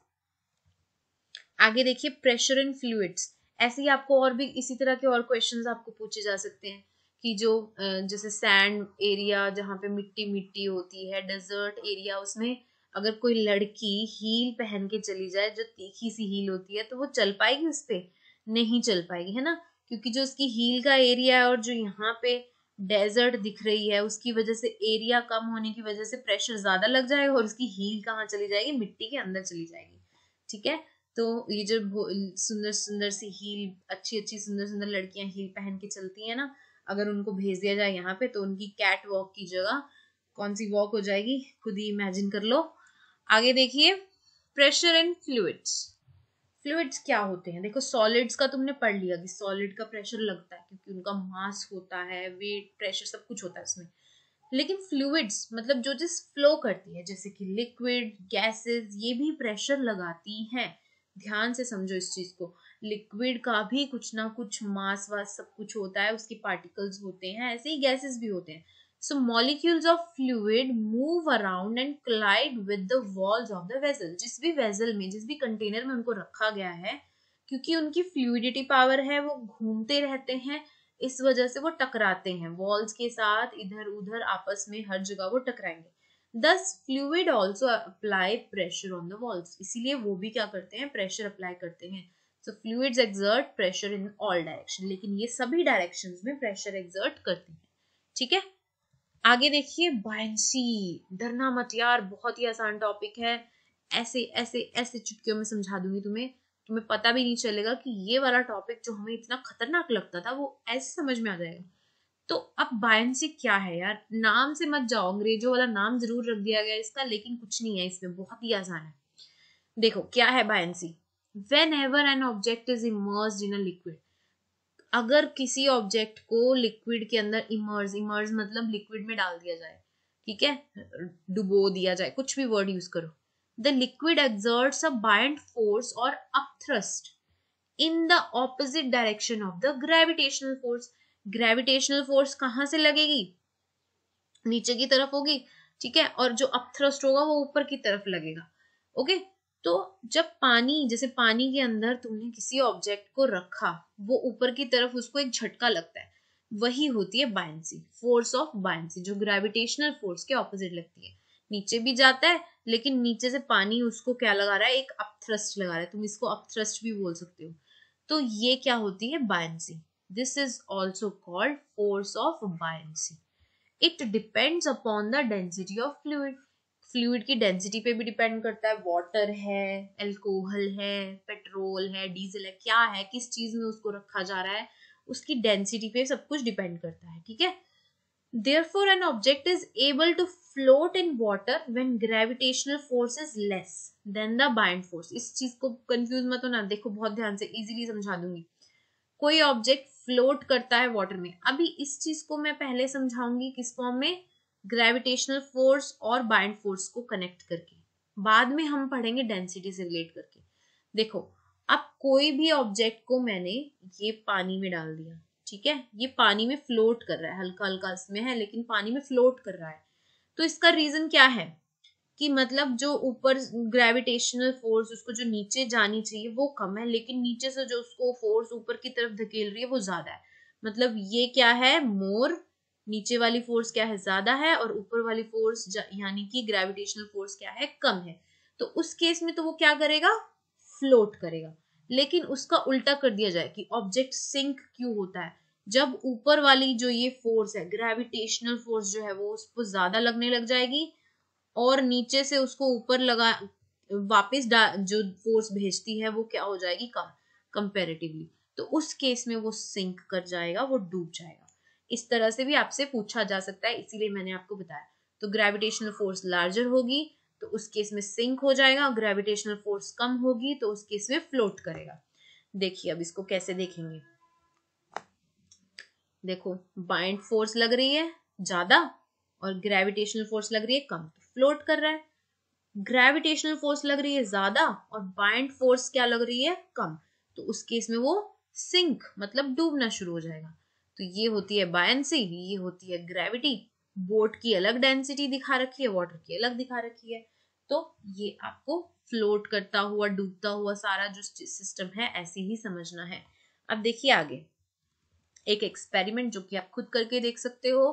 आगे देखिए प्रेशर एंड फ्लूड्स ऐसे ही आपको और भी इसी तरह के और क्वेश्चन आपको पूछे जा सकते हैं कि जो जैसे सैंड एरिया जहाँ पे मिट्टी मिट्टी होती है डेजर्ट एरिया उसमें अगर कोई लड़की हील पहन के चली जाए जो तीखी सी हील होती है तो वो चल पाएगी उस पर नहीं चल पाएगी है ना क्योंकि जो उसकी हील का एरिया है और जो यहाँ पे डेजर्ट दिख रही है उसकी वजह से एरिया कम होने की वजह से प्रेशर ज्यादा लग जाएगा और उसकी हील कहाँ चली जाएगी मिट्टी के अंदर चली जाएगी ठीक है तो ये जो सुंदर सुंदर सी हील अच्छी अच्छी सुंदर सुंदर लड़कियां हील पहन के चलती है ना अगर उनको भेज दिया जाए यहाँ पे तो उनकी कैट वॉक की जगह कौन सी वॉक हो जाएगी खुद ही इमेजिन कर लो आगे देखिए प्रेशर एंड फ्लूड्स फ्लूड्स क्या होते हैं देखो सॉलिड्स का तुमने पढ़ लिया कि सॉलिड का प्रेशर लगता है क्योंकि उनका मास होता है वेट प्रेशर सब कुछ होता है इसमें लेकिन फ्लूड्स मतलब जो चीज फ्लो करती है जैसे कि लिक्विड गैसेस ये भी प्रेशर लगाती हैं ध्यान से समझो इस चीज को लिक्विड का भी कुछ ना कुछ मास वास सब कुछ होता है उसके पार्टिकल्स होते हैं ऐसे ही गैसेस भी होते हैं So molecules of fluid move around and collide with the walls of the vessel. जिस भी vessel में जिस भी container में उनको रखा गया है क्योंकि उनकी फ्लूडिटी पावर है वो घूमते रहते हैं इस वजह से वो टकराते हैं वॉल्स के साथ इधर उधर आपस में हर जगह वो टकराएंगे thus fluid also apply pressure on the walls इसीलिए वो भी क्या करते हैं प्रेशर अप्लाई करते हैं so fluid exert pressure in all direction लेकिन ये सभी डायरेक्शन में प्रेशर एक्सर्ट करते हैं ठीक है आगे देखिए बायसी डरना मत यार बहुत ही आसान टॉपिक है ऐसे ऐसे ऐसे चुटकियों में समझा दूंगी तुम्हें तुम्हें पता भी नहीं चलेगा कि ये वाला टॉपिक जो हमें इतना खतरनाक लगता था वो ऐसे समझ में आ जाएगा तो अब बायसी क्या है यार नाम से मत जाओ अंग्रेजों वाला नाम जरूर रख दिया गया इसका लेकिन कुछ नहीं है इसमें बहुत ही आसान है देखो क्या है buoyancy whenever an object is immerse in a liquid अगर किसी ऑब्जेक्ट को लिक्विड के अंदर इमर्ज इमर्ज मतलब लिक्विड में डाल दिया जाए ठीक है डुबो दिया जाए कुछ भी वर्ड यूज करो the liquid exerts a buoyant force और upthrust in the opposite direction of the gravitational force gravitational force कहाँ से लगेगी नीचे की तरफ होगी ठीक है और जो अपथ्रस्ट होगा वो ऊपर की तरफ लगेगा ओके okay? तो जब पानी जैसे पानी के अंदर तुमने किसी ऑब्जेक्ट को रखा वो ऊपर की तरफ उसको एक झटका लगता है वही होती है बायसी फोर्स ऑफ बायसी जो ग्रेविटेशनल फोर्स के ऑपोजिट लगती है नीचे भी जाता है लेकिन नीचे से पानी उसको क्या लगा रहा है एक अपथ्रस्ट लगा रहा है तुम इसको अपथ्रस्ट भी बोल सकते हो तो ये क्या होती है buoyancy this is also called force of buoyancy it depends upon the density of fluid fluid की डेंसिटी पे भी डिपेंड करता है वाटर है एल्कोहल है पेट्रोल है डीजल है क्या है किस चीज में उसको रखा जा रहा है उसकी डेंसिटी पे सब कुछ डिपेंड करता है ठीक है therefore an object is able to float in water when gravitational force is less than the buoyant force इस चीज को कंफ्यूज मत होना देखो बहुत ध्यान से इजिली समझा दूंगी कोई ऑब्जेक्ट फ्लोट करता है वाटर में अभी इस चीज को मैं पहले समझाऊंगी किस फॉर्म में ग्रेविटेशनल फोर्स और बाइंड फोर्स को कनेक्ट करके बाद में हम पढ़ेंगे डेंसिटी से रिलेट करके देखो अब कोई भी ऑब्जेक्ट को मैंने ये पानी में डाल दिया ठीक है ये पानी में फ्लोट कर रहा है हल्का हल्का इसमें है लेकिन पानी में फ्लोट कर रहा है तो इसका रीजन क्या है कि मतलब जो ऊपर ग्रेविटेशनल फोर्स उसको जो नीचे जानी चाहिए वो कम है लेकिन नीचे से जो उसको फोर्स ऊपर की तरफ धकेल रही है वो ज्यादा है मतलब ये क्या है मोर नीचे वाली फोर्स क्या है ज्यादा है और ऊपर वाली फोर्स यानी कि ग्रेविटेशनल फोर्स क्या है कम है तो उस केस में तो वो क्या करेगा फ्लोट करेगा लेकिन उसका उल्टा कर दिया जाए कि ऑब्जेक्ट सिंक क्यों होता है जब ऊपर वाली जो ये फोर्स है ग्रेविटेशनल फोर्स जो है वो उसको ज्यादा लगने लग जाएगी और नीचे से उसको ऊपर लगा वापिस जो फोर्स भेजती है वो क्या हो जाएगी कम कंपेरेटिवली तो उस केस में वो सिंक कर जाएगा वो डूब जाएगा इस तरह से भी आपसे पूछा जा सकता है इसीलिए मैंने आपको बताया तो ग्रेविटेशनल फोर्स लार्जर होगी तो उस केस में सिंक हो जाएगा और ग्रेविटेशनल फोर्स कम होगी तो उस केस में फ्लोट करेगा देखिए अब इसको कैसे देखेंगे देखो बाइंड फोर्स लग रही है ज्यादा और ग्रेविटेशनल फोर्स लग रही है कम तो फ्लोट कर रहा है ग्रेविटेशनल फोर्स लग रही है ज्यादा और बाइंड फोर्स क्या लग रही है कम तो उस केस में वो सिंक मतलब डूबना शुरू हो जाएगा तो ये होती है बायसी ये होती है ग्रेविटी बोट की अलग डेंसिटी दिखा रखी है वाटर की अलग दिखा रखी है तो ये आपको फ्लोट करता हुआ डूबता हुआ सारा जो सिस्टम है ऐसे ही समझना है अब देखिए आगे एक एक्सपेरिमेंट जो कि आप खुद करके देख सकते हो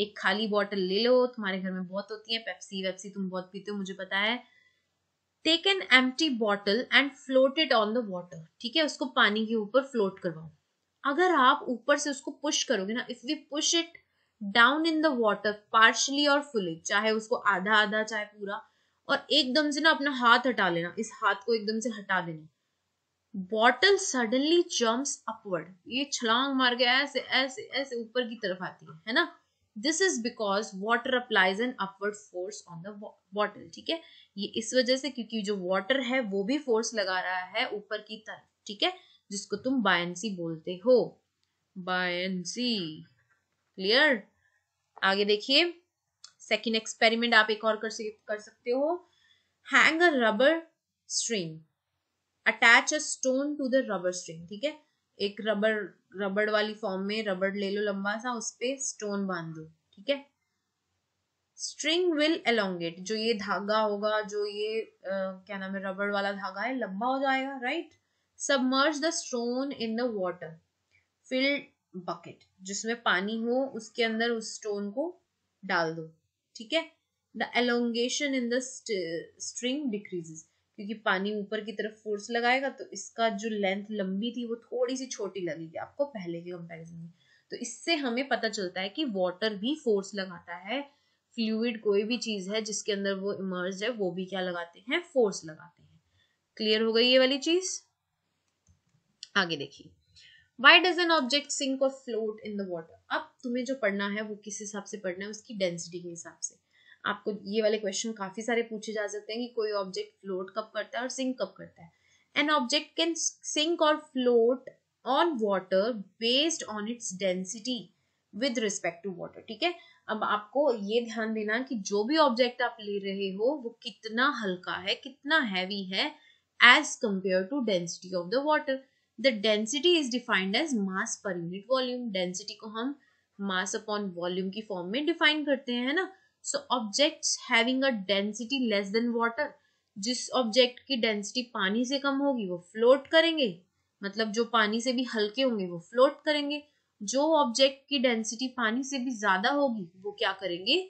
एक खाली बॉटल ले लो तुम्हारे घर में बहुत होती है पेप्सी वेप्सी तुम बहुत पीते हो मुझे पता है take an empty bottle and floated on the water ठीक है उसको पानी के ऊपर फ्लोट करवाओ अगर आप ऊपर से उसको पुश करोगे ना if we push it down in the water partially और फुली चाहे उसको आधा आधा चाहे पूरा और एकदम से ना अपना हाथ हटा लेना इस हाथ को एकदम से हटा देना बॉटल सडनली जम्प अपवर्ड ये छलांग मार गया ऐसे ऐसे ऐसे ऊपर की तरफ आती है है ना this is because water applies an upward force on the bottle ठीक है ये इस वजह से क्योंकि जो वॉटर है वो भी फोर्स लगा रहा है ऊपर की तरफ ठीक है जिसको तुम बायंसी बोलते हो बायंसी क्लियर आगे देखिए सेकेंड एक्सपेरिमेंट आप एक और कर, कर सकते हो hang a rubber string attach a stone to the rubber string ठीक है एक रबर रबड़ वाली फॉर्म में रबड़ ले लो लंबा सा उस पर स्टोन बांध दो ठीक है स्ट्रिंग विल एलोंगेट जो ये धागा होगा जो ये आ, क्या नाम है रबड़ वाला धागा है लंबा हो जाएगा right submerge the stone in the water filled bucket जिसमें पानी हो उसके अंदर उस स्टोन को डाल दो ठीक है the elongation in the string decreases क्योंकि पानी ऊपर की तरफ फोर्स लगाएगा तो इसका जो लेंथ लंबी थी वो थोड़ी सी छोटी लगेगी आपको पहले के कंपैरिजन में तो इससे हमें पता चलता है कि वाटर भी फोर्स लगाता है फ्लूड कोई भी चीज है जिसके अंदर वो इमर्ज है वो भी क्या लगाते हैं फोर्स लगाते हैं क्लियर हो गई ये वाली चीज़ आगे देखिए why does an object sink और फ्लोट इन द वाटर अब तुम्हें जो पढ़ना है वो किस हिसाब से पढ़ना है उसकी डेंसिटी के हिसाब से आपको ये वाले क्वेश्चन काफी सारे पूछे जा सकते हैं कि कोई ऑब्जेक्ट फ्लोट कब करता है और सिंक कब करता है एन ऑब्जेक्ट कैन सिंक और float on water based on its density with respect to water ठीक है अब आपको ये ध्यान देना कि जो भी ऑब्जेक्ट आप ले रहे हो वो कितना हल्का है कितना हैवी है as compare to density of the water the density is defined as mass per unit volume density को हम मास अपॉन वॉल्यूम की फॉर्म में डिफाइन करते हैं ना so objects having a density less than water जिस object की density पानी से कम होगी वो फ्लोट करेंगे मतलब जो पानी से भी हल्के होंगे वो फ्लोट करेंगे जो ऑब्जेक्ट की डेंसिटी पानी से भी ज्यादा होगी वो क्या करेंगे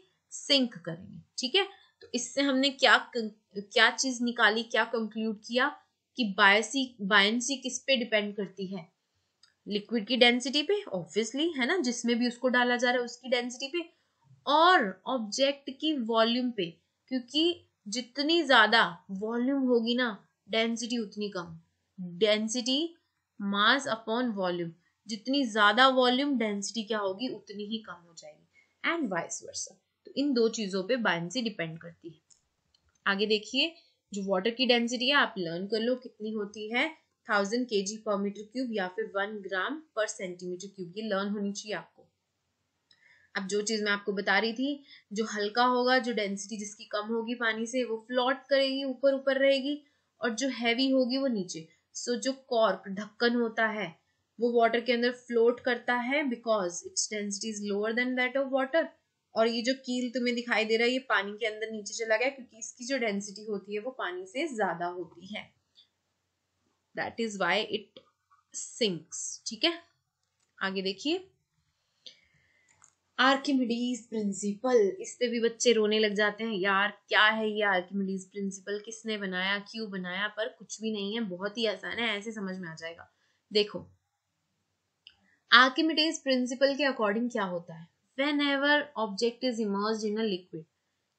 सिंक करेंगे ठीक है तो इससे हमने क्या क्या चीज निकाली क्या कंक्लूड किया कि बायसी बायसी किस पे डिपेंड करती है लिक्विड की डेंसिटी पे ऑब्वियसली है ना जिसमें भी उसको डाला जा रहा है उसकी डेंसिटी पे और ऑब्जेक्ट की वॉल्यूम पे क्योंकि जितनी ज्यादा वॉल्यूम होगी ना डेंसिटी उतनी कम डेंसिटी मास अपॉन वॉल्यूम जितनी ज्यादा वॉल्यूम डेंसिटी क्या होगी उतनी ही कम हो जाएगी एंड वाइस वर्सा तो इन दो चीजों पे बायसी डिपेंड करती है आगे देखिए जो वाटर की डेंसिटी है आप लर्न कर लो कितनी होती है थाउजेंड के जी पर मीटर क्यूब या फिर वन ग्राम पर सेंटीमीटर क्यूब ये लर्न होनी चाहिए आपको अब जो चीज़ मैं आपको बता रही थी जो हल्का होगा जो डेंसिटी जिसकी कम होगी पानी से वो फ्लॉट करेगी ऊपर ऊपर रहेगी और जो हैवी होगी वो नीचे सो so, जो कॉर्क ढक्कन होता है वो वाटर के अंदर फ्लोट करता है because its density is lower than that of water और ये जो कील तुम्हें दिखाई दे रहा है ये पानी के अंदर नीचे चला गया क्योंकि इसकी जो डेंसिटी होती है वो पानी से ज्यादा होती है that is why it sinks ठीक है आगे देखिए आर्किमिडीज प्रिंसिपल इस पे भी बच्चे रोने लग जाते हैं यार क्या है ये आर्किमिडीज प्रिंसिपल किसने बनाया क्यों बनाया पर कुछ भी नहीं है बहुत ही आसान है ऐसे समझ में आ जाएगा देखो आर्किमिडीज प्रिंसिपल के अकॉर्डिंग क्या होता है whenever object is immerse in a liquid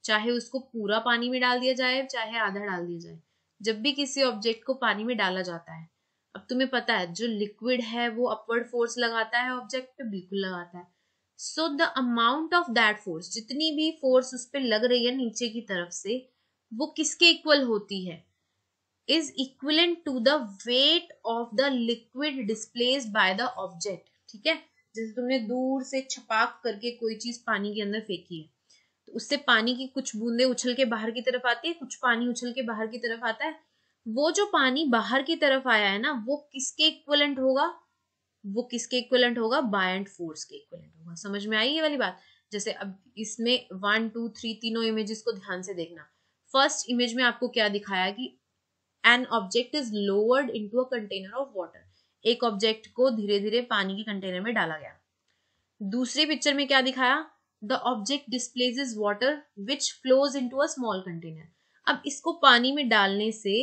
चाहे उसको पूरा पानी में डाल दिया जाए चाहे आधा डाल दिया जाए जब भी किसी ऑब्जेक्ट को पानी में डाला जाता है अब तुम्हें पता है जो लिक्विड है वो अपवर्ड फोर्स लगाता है ऑब्जेक्ट पे बिल्कुल लगाता है so the amount of that force जितनी भी फोर्स उस पर लग रही है नीचे की तरफ से वो किसके इक्वल होती है is equivalent to the weight of the liquid displace by the object ठीक है जैसे तुमने दूर से छपाक करके कोई चीज पानी के अंदर फेंकी है तो उससे पानी की कुछ बूंदे उछल के बाहर की तरफ आती है कुछ पानी उछल के बाहर की तरफ आता है वो जो पानी बाहर की तरफ आया है ना वो किसके इक्वलेंट होगा वो किसके इक्वलेंट होगा बायंट फोर्स के इक्वलेंट होगा समझ में आई ये वाली बात जैसे अब इसमें वन टू थ्री तीनों इमेजेस को ध्यान से देखना फर्स्ट इमेज में आपको क्या दिखाया कि an object is lowered into a container of water एक ऑब्जेक्ट को धीरे धीरे पानी के कंटेनर में डाला गया दूसरी पिक्चर में क्या दिखाया the object displaces water which flows in a small container अब इसको पानी में डालने से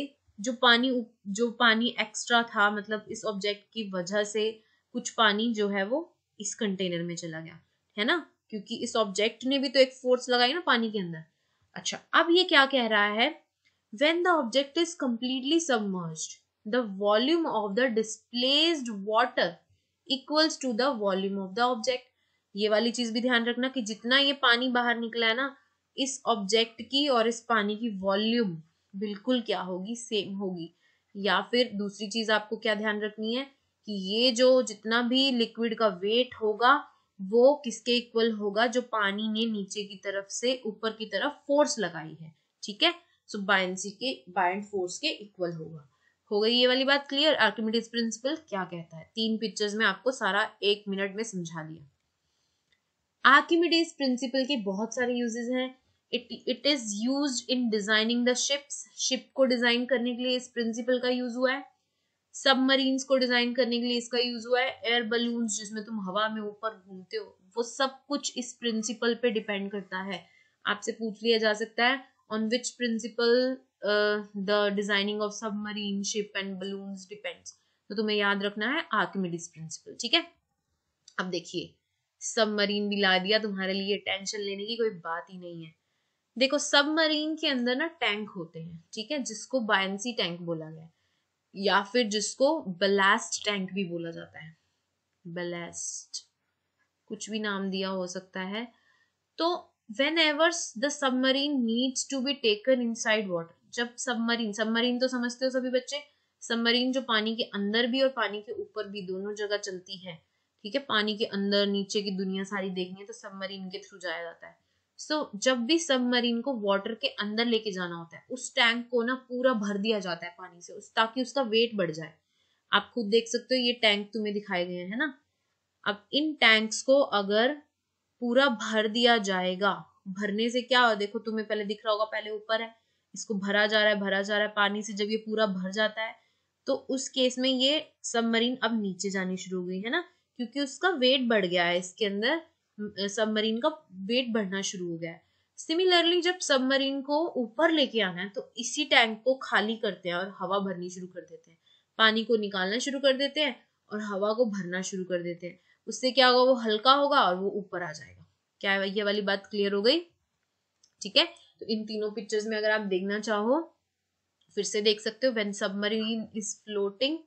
जो पानी जो पानी एक्स्ट्रा था मतलब इस ऑब्जेक्ट की वजह से कुछ पानी जो है वो इस कंटेनर में चला गया है ना क्योंकि इस ऑब्जेक्ट ने भी तो एक फोर्स लगाई ना पानी के अंदर अच्छा अब ये क्या कह रहा है when the object is completely submerge the volume of the displaced water equals to the volume of the object ये वाली चीज भी ध्यान रखना कि जितना ये पानी बाहर निकला है ना इस ऑब्जेक्ट की और इस पानी की वॉल्यूम बिल्कुल क्या होगी सेम होगी या फिर दूसरी चीज आपको क्या ध्यान रखनी है कि ये जो जितना भी लिक्विड का वेट होगा वो किसके इक्वल होगा जो पानी ने नीचे की तरफ से ऊपर की तरफ फोर्स लगाई है ठीक है सो बायसी के बाइंड फोर्स के इक्वल होगा हो गई ये वाली बात क्लियर आर्किमिडीज प्रिंसिपल क्या कहता है तीन पिक्चर्स में आपको सारा एक मिनट में समझा दिया आर्किमिडीज प्रिंसिपल के बहुत सारे यूजेस हैं it it is use in designing the ships ship को डिजाइन करने के लिए इस प्रिंसिपल का यूज हुआ है सबमरीन को डिजाइन करने के लिए इसका यूज हुआ है एयर बलून जिसमें तुम हवा में ऊपर घूमते हो वो सब कुछ इस प्रिंसिपल पे डिपेंड करता है आपसे पूछ लिया जा सकता है on which principle the designing of submarine ship and balloon depends तो तुम्हें याद रखना है आर्किमिडीज प्रिंसिपल ठीक है अब देखिए सबमरीन भी ला दिया तुम्हारे लिए टेंशन लेने की कोई बात ही नहीं है देखो सबमरीन के अंदर ना टैंक होते हैं ठीक है जिसको बायसी टैंक बोला गया या फिर जिसको बलास्ट टैंक भी बोला जाता है बलास्ट कुछ भी नाम दिया हो सकता है तो whenever the submarine needs to be taken inside water जब सबमरीन सबमरीन तो समझते हो सभी बच्चे सबमरीन जो पानी के अंदर भी और पानी के ऊपर भी दोनों जगह चलती है ठीक है पानी के अंदर नीचे की दुनिया सारी देखनी है तो सबमरीन के थ्रू जाया जाता है सो so, जब भी सबमरीन को वाटर के अंदर लेके जाना होता है उस टैंक को ना पूरा भर दिया जाता है पानी से उस ताकि उसका वेट बढ़ जाए आप खुद देख सकते हो ये टैंक तुम्हें दिखाए गए हैं ना अब इन टैंक्स को अगर पूरा भर दिया जाएगा भरने से क्या हो देखो तुम्हें पहले दिख रहा होगा पहले ऊपर है इसको भरा जा रहा है भरा जा रहा है पानी से जब ये पूरा भर जाता है तो उस केस में ये सबमरीन अब नीचे जानी शुरू हो गई है ना क्योंकि उसका वेट बढ़ गया है इसके अंदर सबमरीन का वेट बढ़ना शुरू हो गया है सिमिलरली जब सबमरीन को ऊपर लेके आना है तो इसी टैंक को खाली करते हैं और हवा भरनी शुरू कर देते हैं पानी को निकालना शुरू कर देते हैं और हवा को भरना शुरू कर देते हैं उससे क्या होगा वो हल्का होगा और वो ऊपर आ जाएगा क्या ये वाली बात क्लियर हो गई ठीक है तो इन तीनों पिक्चर्स में अगर आप देखना चाहो फिर से देख सकते हो when submarine is floating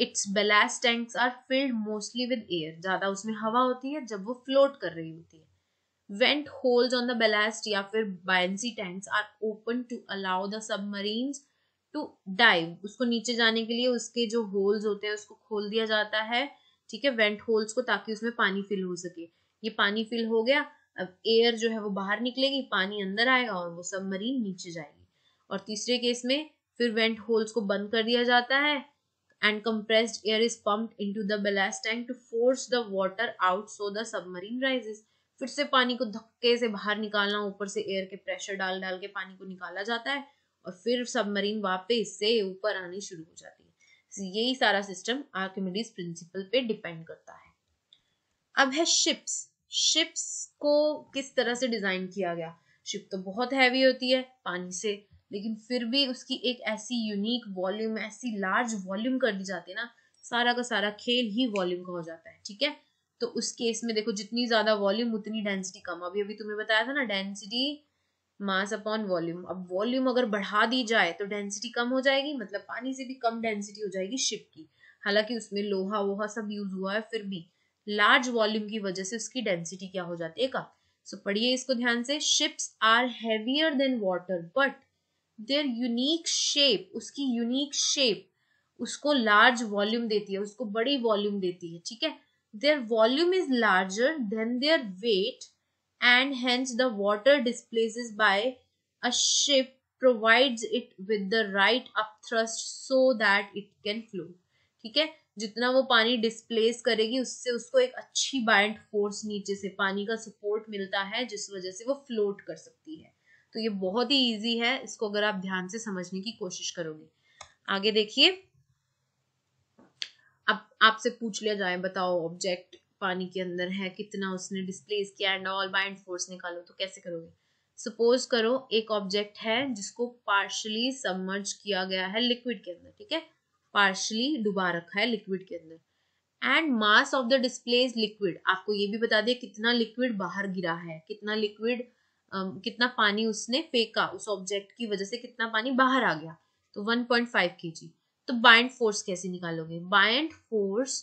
its ballast tanks are filled mostly with air ज्यादा उसमें हवा होती है जब वो फ्लोट कर रही होती है vent holes on the ballast या फिर buoyancy tanks are open to allow the submarine to dive उसको नीचे जाने के लिए उसके जो होल्स होते हैं उसको खोल दिया जाता है ठीक है वेंट होल्स को ताकि उसमें पानी फिल हो सके ये पानी फिल हो गया अब एयर जो है वो बाहर निकलेगी पानी अंदर आएगा और वो सबमरीन नीचे जाएगी और तीसरे केस में फिर वेंट होल्स को बंद कर दिया जाता है and compressed air is pumped into the ballast tank to force the water out so the submarine rises फिर से पानी को धक्के से बाहर निकालना ऊपर से एयर के प्रेशर डाल डाल के पानी को निकाला जाता है और फिर सबमरीन वापस से ऊपर आनी शुरू हो जाती है यही सारा सिस्टम आर्किमिडीज प्रिंसिपल पे डिपेंड करता है अब है शिप्स शिप्स को किस तरह से डिज़ाइन किया गया शिप तो बहुत हैवी होती है पानी से लेकिन फिर भी उसकी एक ऐसी यूनिक वॉल्यूम ऐसी लार्ज वॉल्यूम कर दी जाती है ना सारा का सारा खेल ही वॉल्यूम का हो जाता है ठीक है तो उस केस में देखो जितनी ज़्यादा वॉल्यूम उतनी डेंसिटी कम अभी अभी तुम्हें बताया था ना डेंसिटी मास अपॉन वॉल्यूम अब वॉल्यूम अगर बढ़ा दी जाए तो डेंसिटी कम हो जाएगी मतलब पानी से भी कम डेंसिटी हो जाएगी शिप की हालांकि उसमें लोहा वोहा सब यूज हुआ है फिर भी लार्ज वॉल्यूम की वजह से उसकी डेंसिटी क्या हो जाती है कम सो पढ़िए इसको ध्यान से ships are heavier than water but their unique shape उसकी यूनिक शेप उसको लार्ज वॉल्यूम देती है उसको बड़ी वॉल्यूम देती है ठीक है their volume is larger than their weight and hence the water displaced by a ship provides it with the right upthrust so that it can float ठीक है जितना वो पानी डिस्प्लेस करेगी उससे उसको एक अच्छी बाइंड फोर्स नीचे से पानी का सपोर्ट मिलता है जिस वजह से वो फ्लोट कर सकती है तो ये बहुत ही इजी है इसको अगर आप ध्यान से समझने की कोशिश करोगे आगे देखिए अब आपसे पूछ लिया जाए बताओ ऑब्जेक्ट पानी के अंदर है कितना उसने डिस्प्लेस किया एंड ऑल बाइंड फोर्स निकालो तो कैसे करोगे सपोज करो एक ऑब्जेक्ट है जिसको पार्शली सबमर्ज किया गया है लिक्विड के अंदर ठीक है पार्शली डुबा रखा है लिक्विड के अंदर and mass of the displace liquid आपको ये भी बता दिया कितना लिक्विड बाहर गिरा है कितना लिक्विड कितना पानी उसने फेंका उस ऑब्जेक्ट की वजह से कितना पानी बाहर आ गया तो 1.5 पॉइंट तो बाइंड फोर्स कैसे निकालोगे buoyant force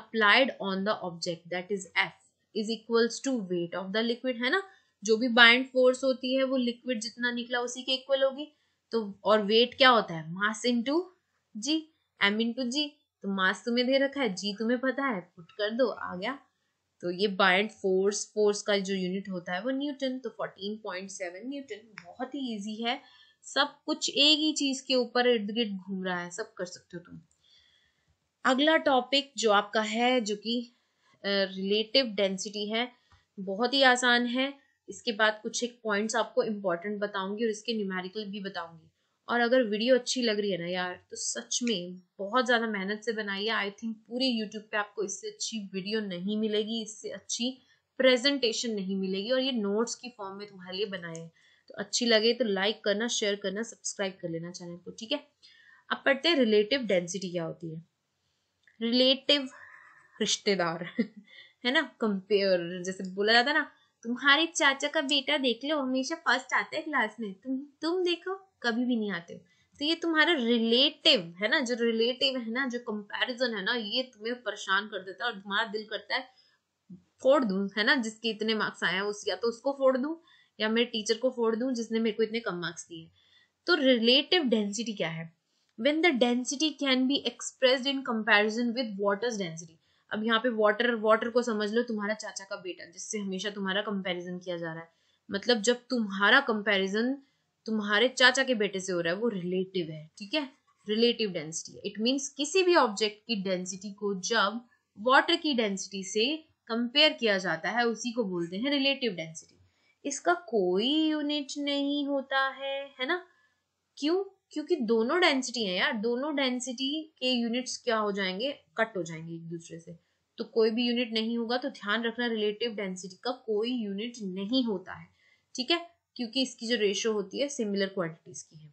applied on the object that is F is equals to weight of the liquid है ना जो भी बाइंड फोर्स होती है वो लिक्विड जितना निकला उसी के इक्वल होगी तो और वेट क्या होता है mass into g m into g तो मास तुम्हें दे रखा है जी तुम्हें पता है पुट कर दो आ गया तो ये बाइंड फोर्स फोर्स का जो यूनिट होता है वो न्यूटन तो 14.7 न्यूटन बहुत ही इजी है सब कुछ एक ही चीज के ऊपर इर्द गिर्द घूम रहा है सब कर सकते हो तुम अगला टॉपिक जो आपका है जो कि रिलेटिव डेंसिटी है बहुत ही आसान है इसके बाद कुछ एक पॉइंट्स आपको इम्पोर्टेंट बताऊंगी और इसके न्यूमेरिकल भी बताऊंगी और अगर वीडियो अच्छी लग रही है ना यार तो सच में बहुत ज़्यादा मेहनत से बनाई है आई थिंक पूरी यूट्यूब पे आपको इससे अच्छी वीडियो नहीं मिलेगी इससे अच्छी प्रेजेंटेशन नहीं मिलेगी और ये नोट्स की फॉर्म में तुम्हारे लिए बनाए हैं तो अच्छी लगे तो लाइक करना शेयर करना सब्सक्राइब कर लेना चैनल को ठीक है अब पढ़ते हैं रिलेटिव डेंसिटी क्या होती है रिलेटिव रिश्तेदार है ना कंपेयर जैसे बोला जाता है ना तुम्हारे चाचा का बेटा देख लो हमेशा फर्स्ट आता है क्लास में तुम तुम देखो कभी भी नहीं आते तो ये तुम्हारा रिलेटिव है ना जो रिलेटिव है ना जो कंपैरिजन है ना ये तुम्हें परेशान कर देता है और तुम्हारा दिल करता है फोड़ दूं है ना जिसके इतने मार्क्स आए हैं उस या तो उसको फोड़ दूं या मेरे टीचर को फोड़ दूं जिसने मेरे को इतने कम मार्क्स दिए तो रिलेटिव डेंसिटी क्या है when the density can be express in comparison with water density अब यहाँ पे वाटर वाटर को समझ लो तुम्हारा चाचा का बेटा जिससे हमेशा तुम्हारा कंपैरिजन किया जा रहा है मतलब जब तुम्हारा कंपैरिजन तुम्हारे चाचा के बेटे से हो रहा है वो रिलेटिव है ठीक है रिलेटिव डेंसिटी इट मीन्स किसी भी ऑब्जेक्ट की डेंसिटी को जब वाटर की डेंसिटी से कंपेयर किया जाता है उसी को बोलते हैं रिलेटिव डेंसिटी इसका कोई यूनिट नहीं होता है है ना क्यों क्योंकि दोनों डेंसिटी है यार दोनों डेंसिटी के यूनिट्स क्या हो जाएंगे कट हो जाएंगे एक दूसरे से तो कोई भी यूनिट नहीं होगा तो ध्यान रखना रिलेटिव डेंसिटी का कोई यूनिट नहीं होता है ठीक है क्योंकि इसकी जो रेशियो होती है सिमिलर क्वांटिटीज की है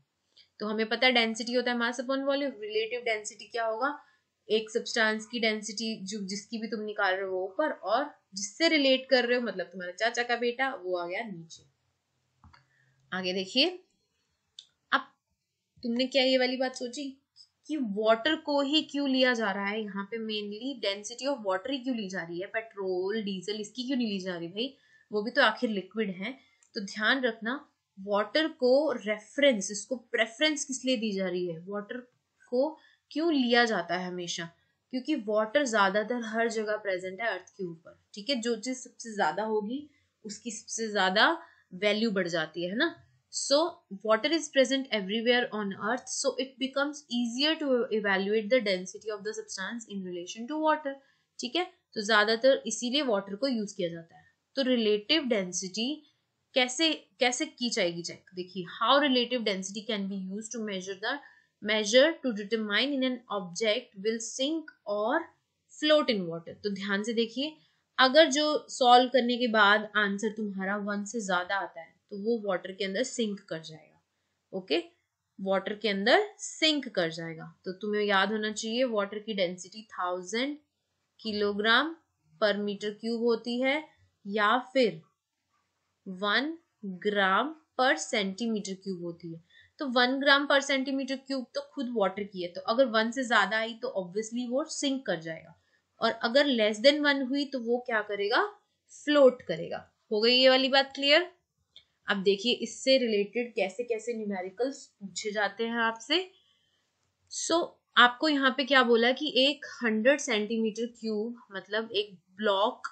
तो हमें पता है डेंसिटी होता है mass upon volume relative density क्या होगा एक सब्सटेंस की डेंसिटी जो जिसकी भी तुम निकाल रहे हो वो ऊपर और जिससे रिलेट कर रहे हो मतलब तुम्हारा चाचा का बेटा वो आ गया नीचे आगे देखिए अब तुमने क्या ये वाली बात सोची कि वाटर को ही क्यों लिया जा रहा है यहाँ पे मेनली डेंसिटी ऑफ वाटर ही क्यों ली जा रही है पेट्रोल डीजल इसकी क्यों नहीं ली जा रही भाई वो भी तो आखिर लिक्विड है तो ध्यान रखना वाटर को रेफरेंस इसको प्रेफरेंस किस लिए दी जा रही है वाटर को क्यों लिया जाता है हमेशा क्योंकि वाटर ज्यादातर हर जगह प्रेजेंट है अर्थ के ऊपर ठीक है जो चीज सबसे ज्यादा होगी उसकी सबसे ज्यादा वैल्यू बढ़ जाती है ना so water is present everywhere on earth so it becomes easier to evaluate the density of the substance in relation to water ठीक है तो ज्यादातर इसीलिए वाटर को यूज किया जाता है तो रिलेटिव डेंसिटी कैसे कैसे की जाएगी चेक देखिए how relative density can be use to measure the measure to determine in an object will sink और फ्लोट इन वाटर तो ध्यान से देखिए अगर जो सॉल्व करने के बाद आंसर तुम्हारा वन से ज्यादा आता है तो वो वाटर के अंदर सिंक कर जाएगा ओके वाटर के अंदर सिंक कर जाएगा तो तुम्हें याद होना चाहिए वाटर की density thousand kilogram per metre cube होती है या फिर वन ग्राम पर सेंटीमीटर क्यूब होती है तो वन ग्राम पर सेंटीमीटर क्यूब तो खुद वाटर की है तो अगर वन से ज्यादा आई तो ऑब्वियसली वो सिंक कर जाएगा और अगर लेस देन वन हुई तो वो क्या करेगा फ्लोट करेगा हो गई ये वाली बात क्लियर अब देखिए इससे रिलेटेड कैसे कैसे न्यूमेरिकल्स पूछे जाते हैं आपसे सो so, आपको यहाँ पे क्या बोला कि एक हंड्रेड सेंटीमीटर क्यूब मतलब एक ब्लॉक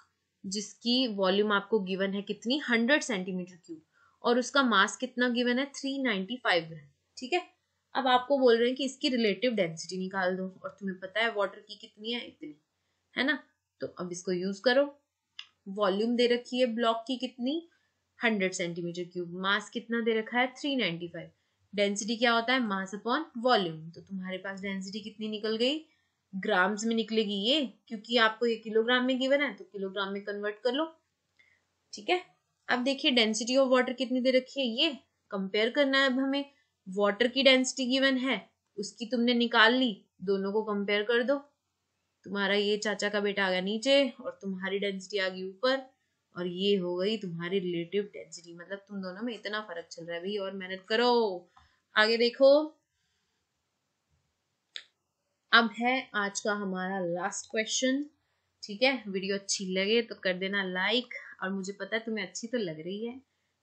जिसकी वॉल्यूम आपको गिवन है कितनी 100 सेंटीमीटर क्यूब और उसका मास कितना गिवन है 395 ग्राम ठीक है अब आपको बोल रहे हैं कि इसकी रिलेटिव डेंसिटी निकाल दो और तुम्हें पता है वाटर की कितनी है इतनी है ना तो अब इसको यूज करो वॉल्यूम दे रखी है ब्लॉक की कितनी 100 सेंटीमीटर क्यूब मास कितना दे रखा है 395 डेंसिटी क्या होता है मास अपॉन वॉल्यूम तो तुम्हारे पास डेंसिटी कितनी निकल गई ग्राम्स में निकलेगी ये क्योंकि आपको ये किलोग्राम में गिवन है तो किलोग्राम में कन्वर्ट कर लो ठीक है अब देखिए डेंसिटी ऑफ वाटर कितनी दे रखी है ये कंपेयर करना है अब हमें वाटर की डेंसिटी गिवन है उसकी तुमने निकाल ली दोनों को कंपेयर कर दो तुम्हारा ये चाचा का बेटा आ गया नीचे और तुम्हारी डेंसिटी आ गई ऊपर और ये हो गई तुम्हारी रिलेटिव डेंसिटी मतलब तुम दोनों में इतना फर्क चल रहा है भाई और मेहनत करो आगे देखो अब है आज का हमारा लास्ट क्वेश्चन ठीक है वीडियो अच्छी लगे तो कर देना लाइक और मुझे पता है तुम्हें अच्छी तो लग रही है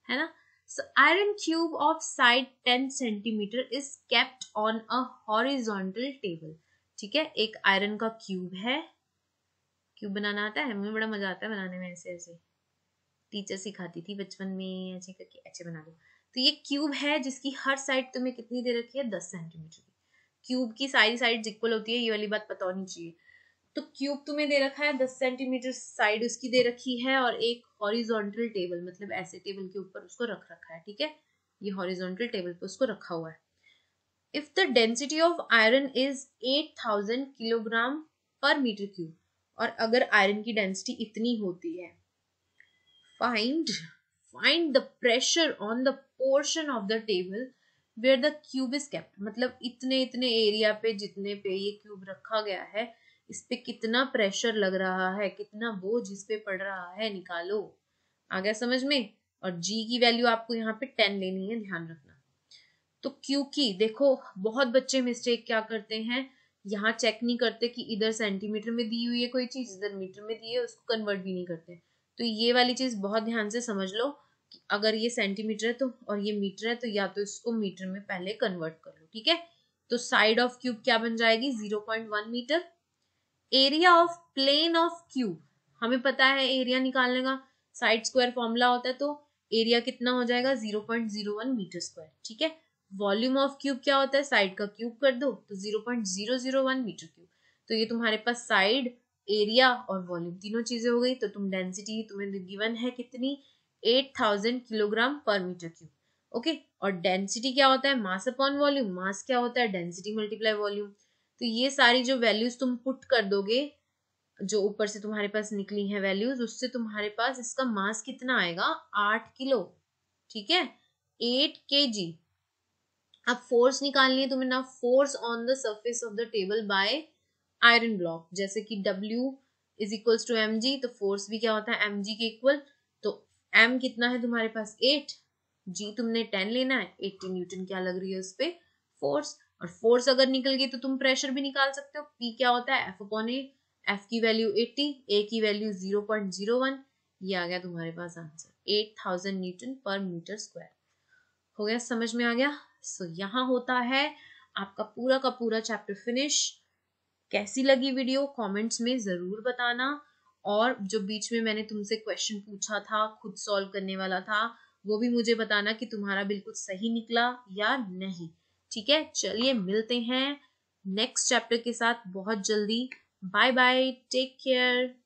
है ना so iron cube of side ten centimeter is kept on a horizontal table ठीक है एक आयरन का क्यूब है क्यूब बनाना आता है हमें बड़ा मजा आता है बनाने में ऐसे ऐसे टीचर सिखाती थी बचपन में ऐसे करके अच्छे बना दो तो ये क्यूब है जिसकी हर साइड तुम्हें कितनी दे रखी है दस सेंटीमीटर क्यूब की सारी साइड इक्वल होती है ये वाली बात पता होनी चाहिए तो क्यूब तुम्हें दे रखा है दस सेंटीमीटर साइड उसकी दे रखी है और एक हॉरिजोंटल टेबल मतलब ऐसे टेबल के ऊपर उसको रख रखा है ठीक है ये हॉरिजोंटल टेबल पर उसको रखा हुआ है if the density of iron is eight thousand kilogram per metre cube और अगर आयरन की डेंसिटी इतनी होती है find find the pressure on the portion of the table where the cube is kept मतलब इतने इतने एरिया पे जितने पे ये क्यूब रखा गया है इस पे कितना प्रेशर लग रहा है कितना बोझ इस पे पड़ रहा है निकालो आ गया समझ में और जी की वैल्यू आपको यहाँ पे टेन लेनी है ध्यान रखना तो क्योंकि देखो बहुत बच्चे मिस्टेक क्या करते हैं यहाँ चेक नहीं करते कि इधर सेंटीमीटर में दी हुई है कोई चीज इधर मीटर में दी है उसको कन्वर्ट भी नहीं करते तो ये वाली चीज बहुत ध्यान से समझ लो अगर ये सेंटीमीटर है तो और ये मीटर है तो या तो इसको मीटर में पहले कन्वर्ट कर लो ठीक है तो साइड ऑफ क्यूब क्या बन जाएगी zero point one metre area of plane of cube हमें पता है एरिया निकालने का साइड स्क्वायर फॉर्मूला होता है तो एरिया कितना हो जाएगा zero zero point one metre square ठीक है वॉल्यूम ऑफ क्यूब क्या होता है साइड का क्यूब कर दो तो zero zero zero point one metre cube तो ये तुम्हारे पास साइड एरिया और वॉल्यूम तीनों चीजें हो गई तो तुम डेंसिटी तुम्हें गिवन है कितनी 8000 kilogram per metre cube okay और डेंसिटी क्या होता है मास अपॉन वॉल्यूम मास क्या होता है डेंसिटी मल्टीप्लाई वॉल्यूम तो ये सारी जो वैल्यूज तुम पुट कर दोगे जो ऊपर से तुम्हारे पास निकली है वैल्यूज उससे तुम्हारे पास इसका मास कितना आएगा आठ किलो ठीक है एट के जी अब फोर्स निकालनी है तुम्हें ना force on the surface of the table by iron block जैसे कि W is equals to M G तो फोर्स भी क्या होता है एम जी के इक्वल एम कितना है तुम्हारे पास एट जी तुमने टेन लेना है एट्टी न्यूटन क्या लग रही है उस पर फोर्स और फोर्स अगर निकल गई तो तुम प्रेशर भी निकाल सकते हो पी क्या होता है एफ अपॉन ए एफ की वैल्यू एट्टी ए की value zero point zero one ये आ गया तुम्हारे पास answer eight thousand newton per metre square हो गया समझ में आ गया सो so, यहाँ होता है आपका पूरा का पूरा चैप्टर फिनिश कैसी लगी वीडियो कॉमेंट्स में ज़रूर बताना और जो बीच में मैंने तुमसे क्वेश्चन पूछा था खुद सॉल्व करने वाला था वो भी मुझे बताना कि तुम्हारा बिल्कुल सही निकला या नहीं ठीक है चलिए मिलते हैं नेक्स्ट चैप्टर के साथ बहुत जल्दी बाय बाय टेक केयर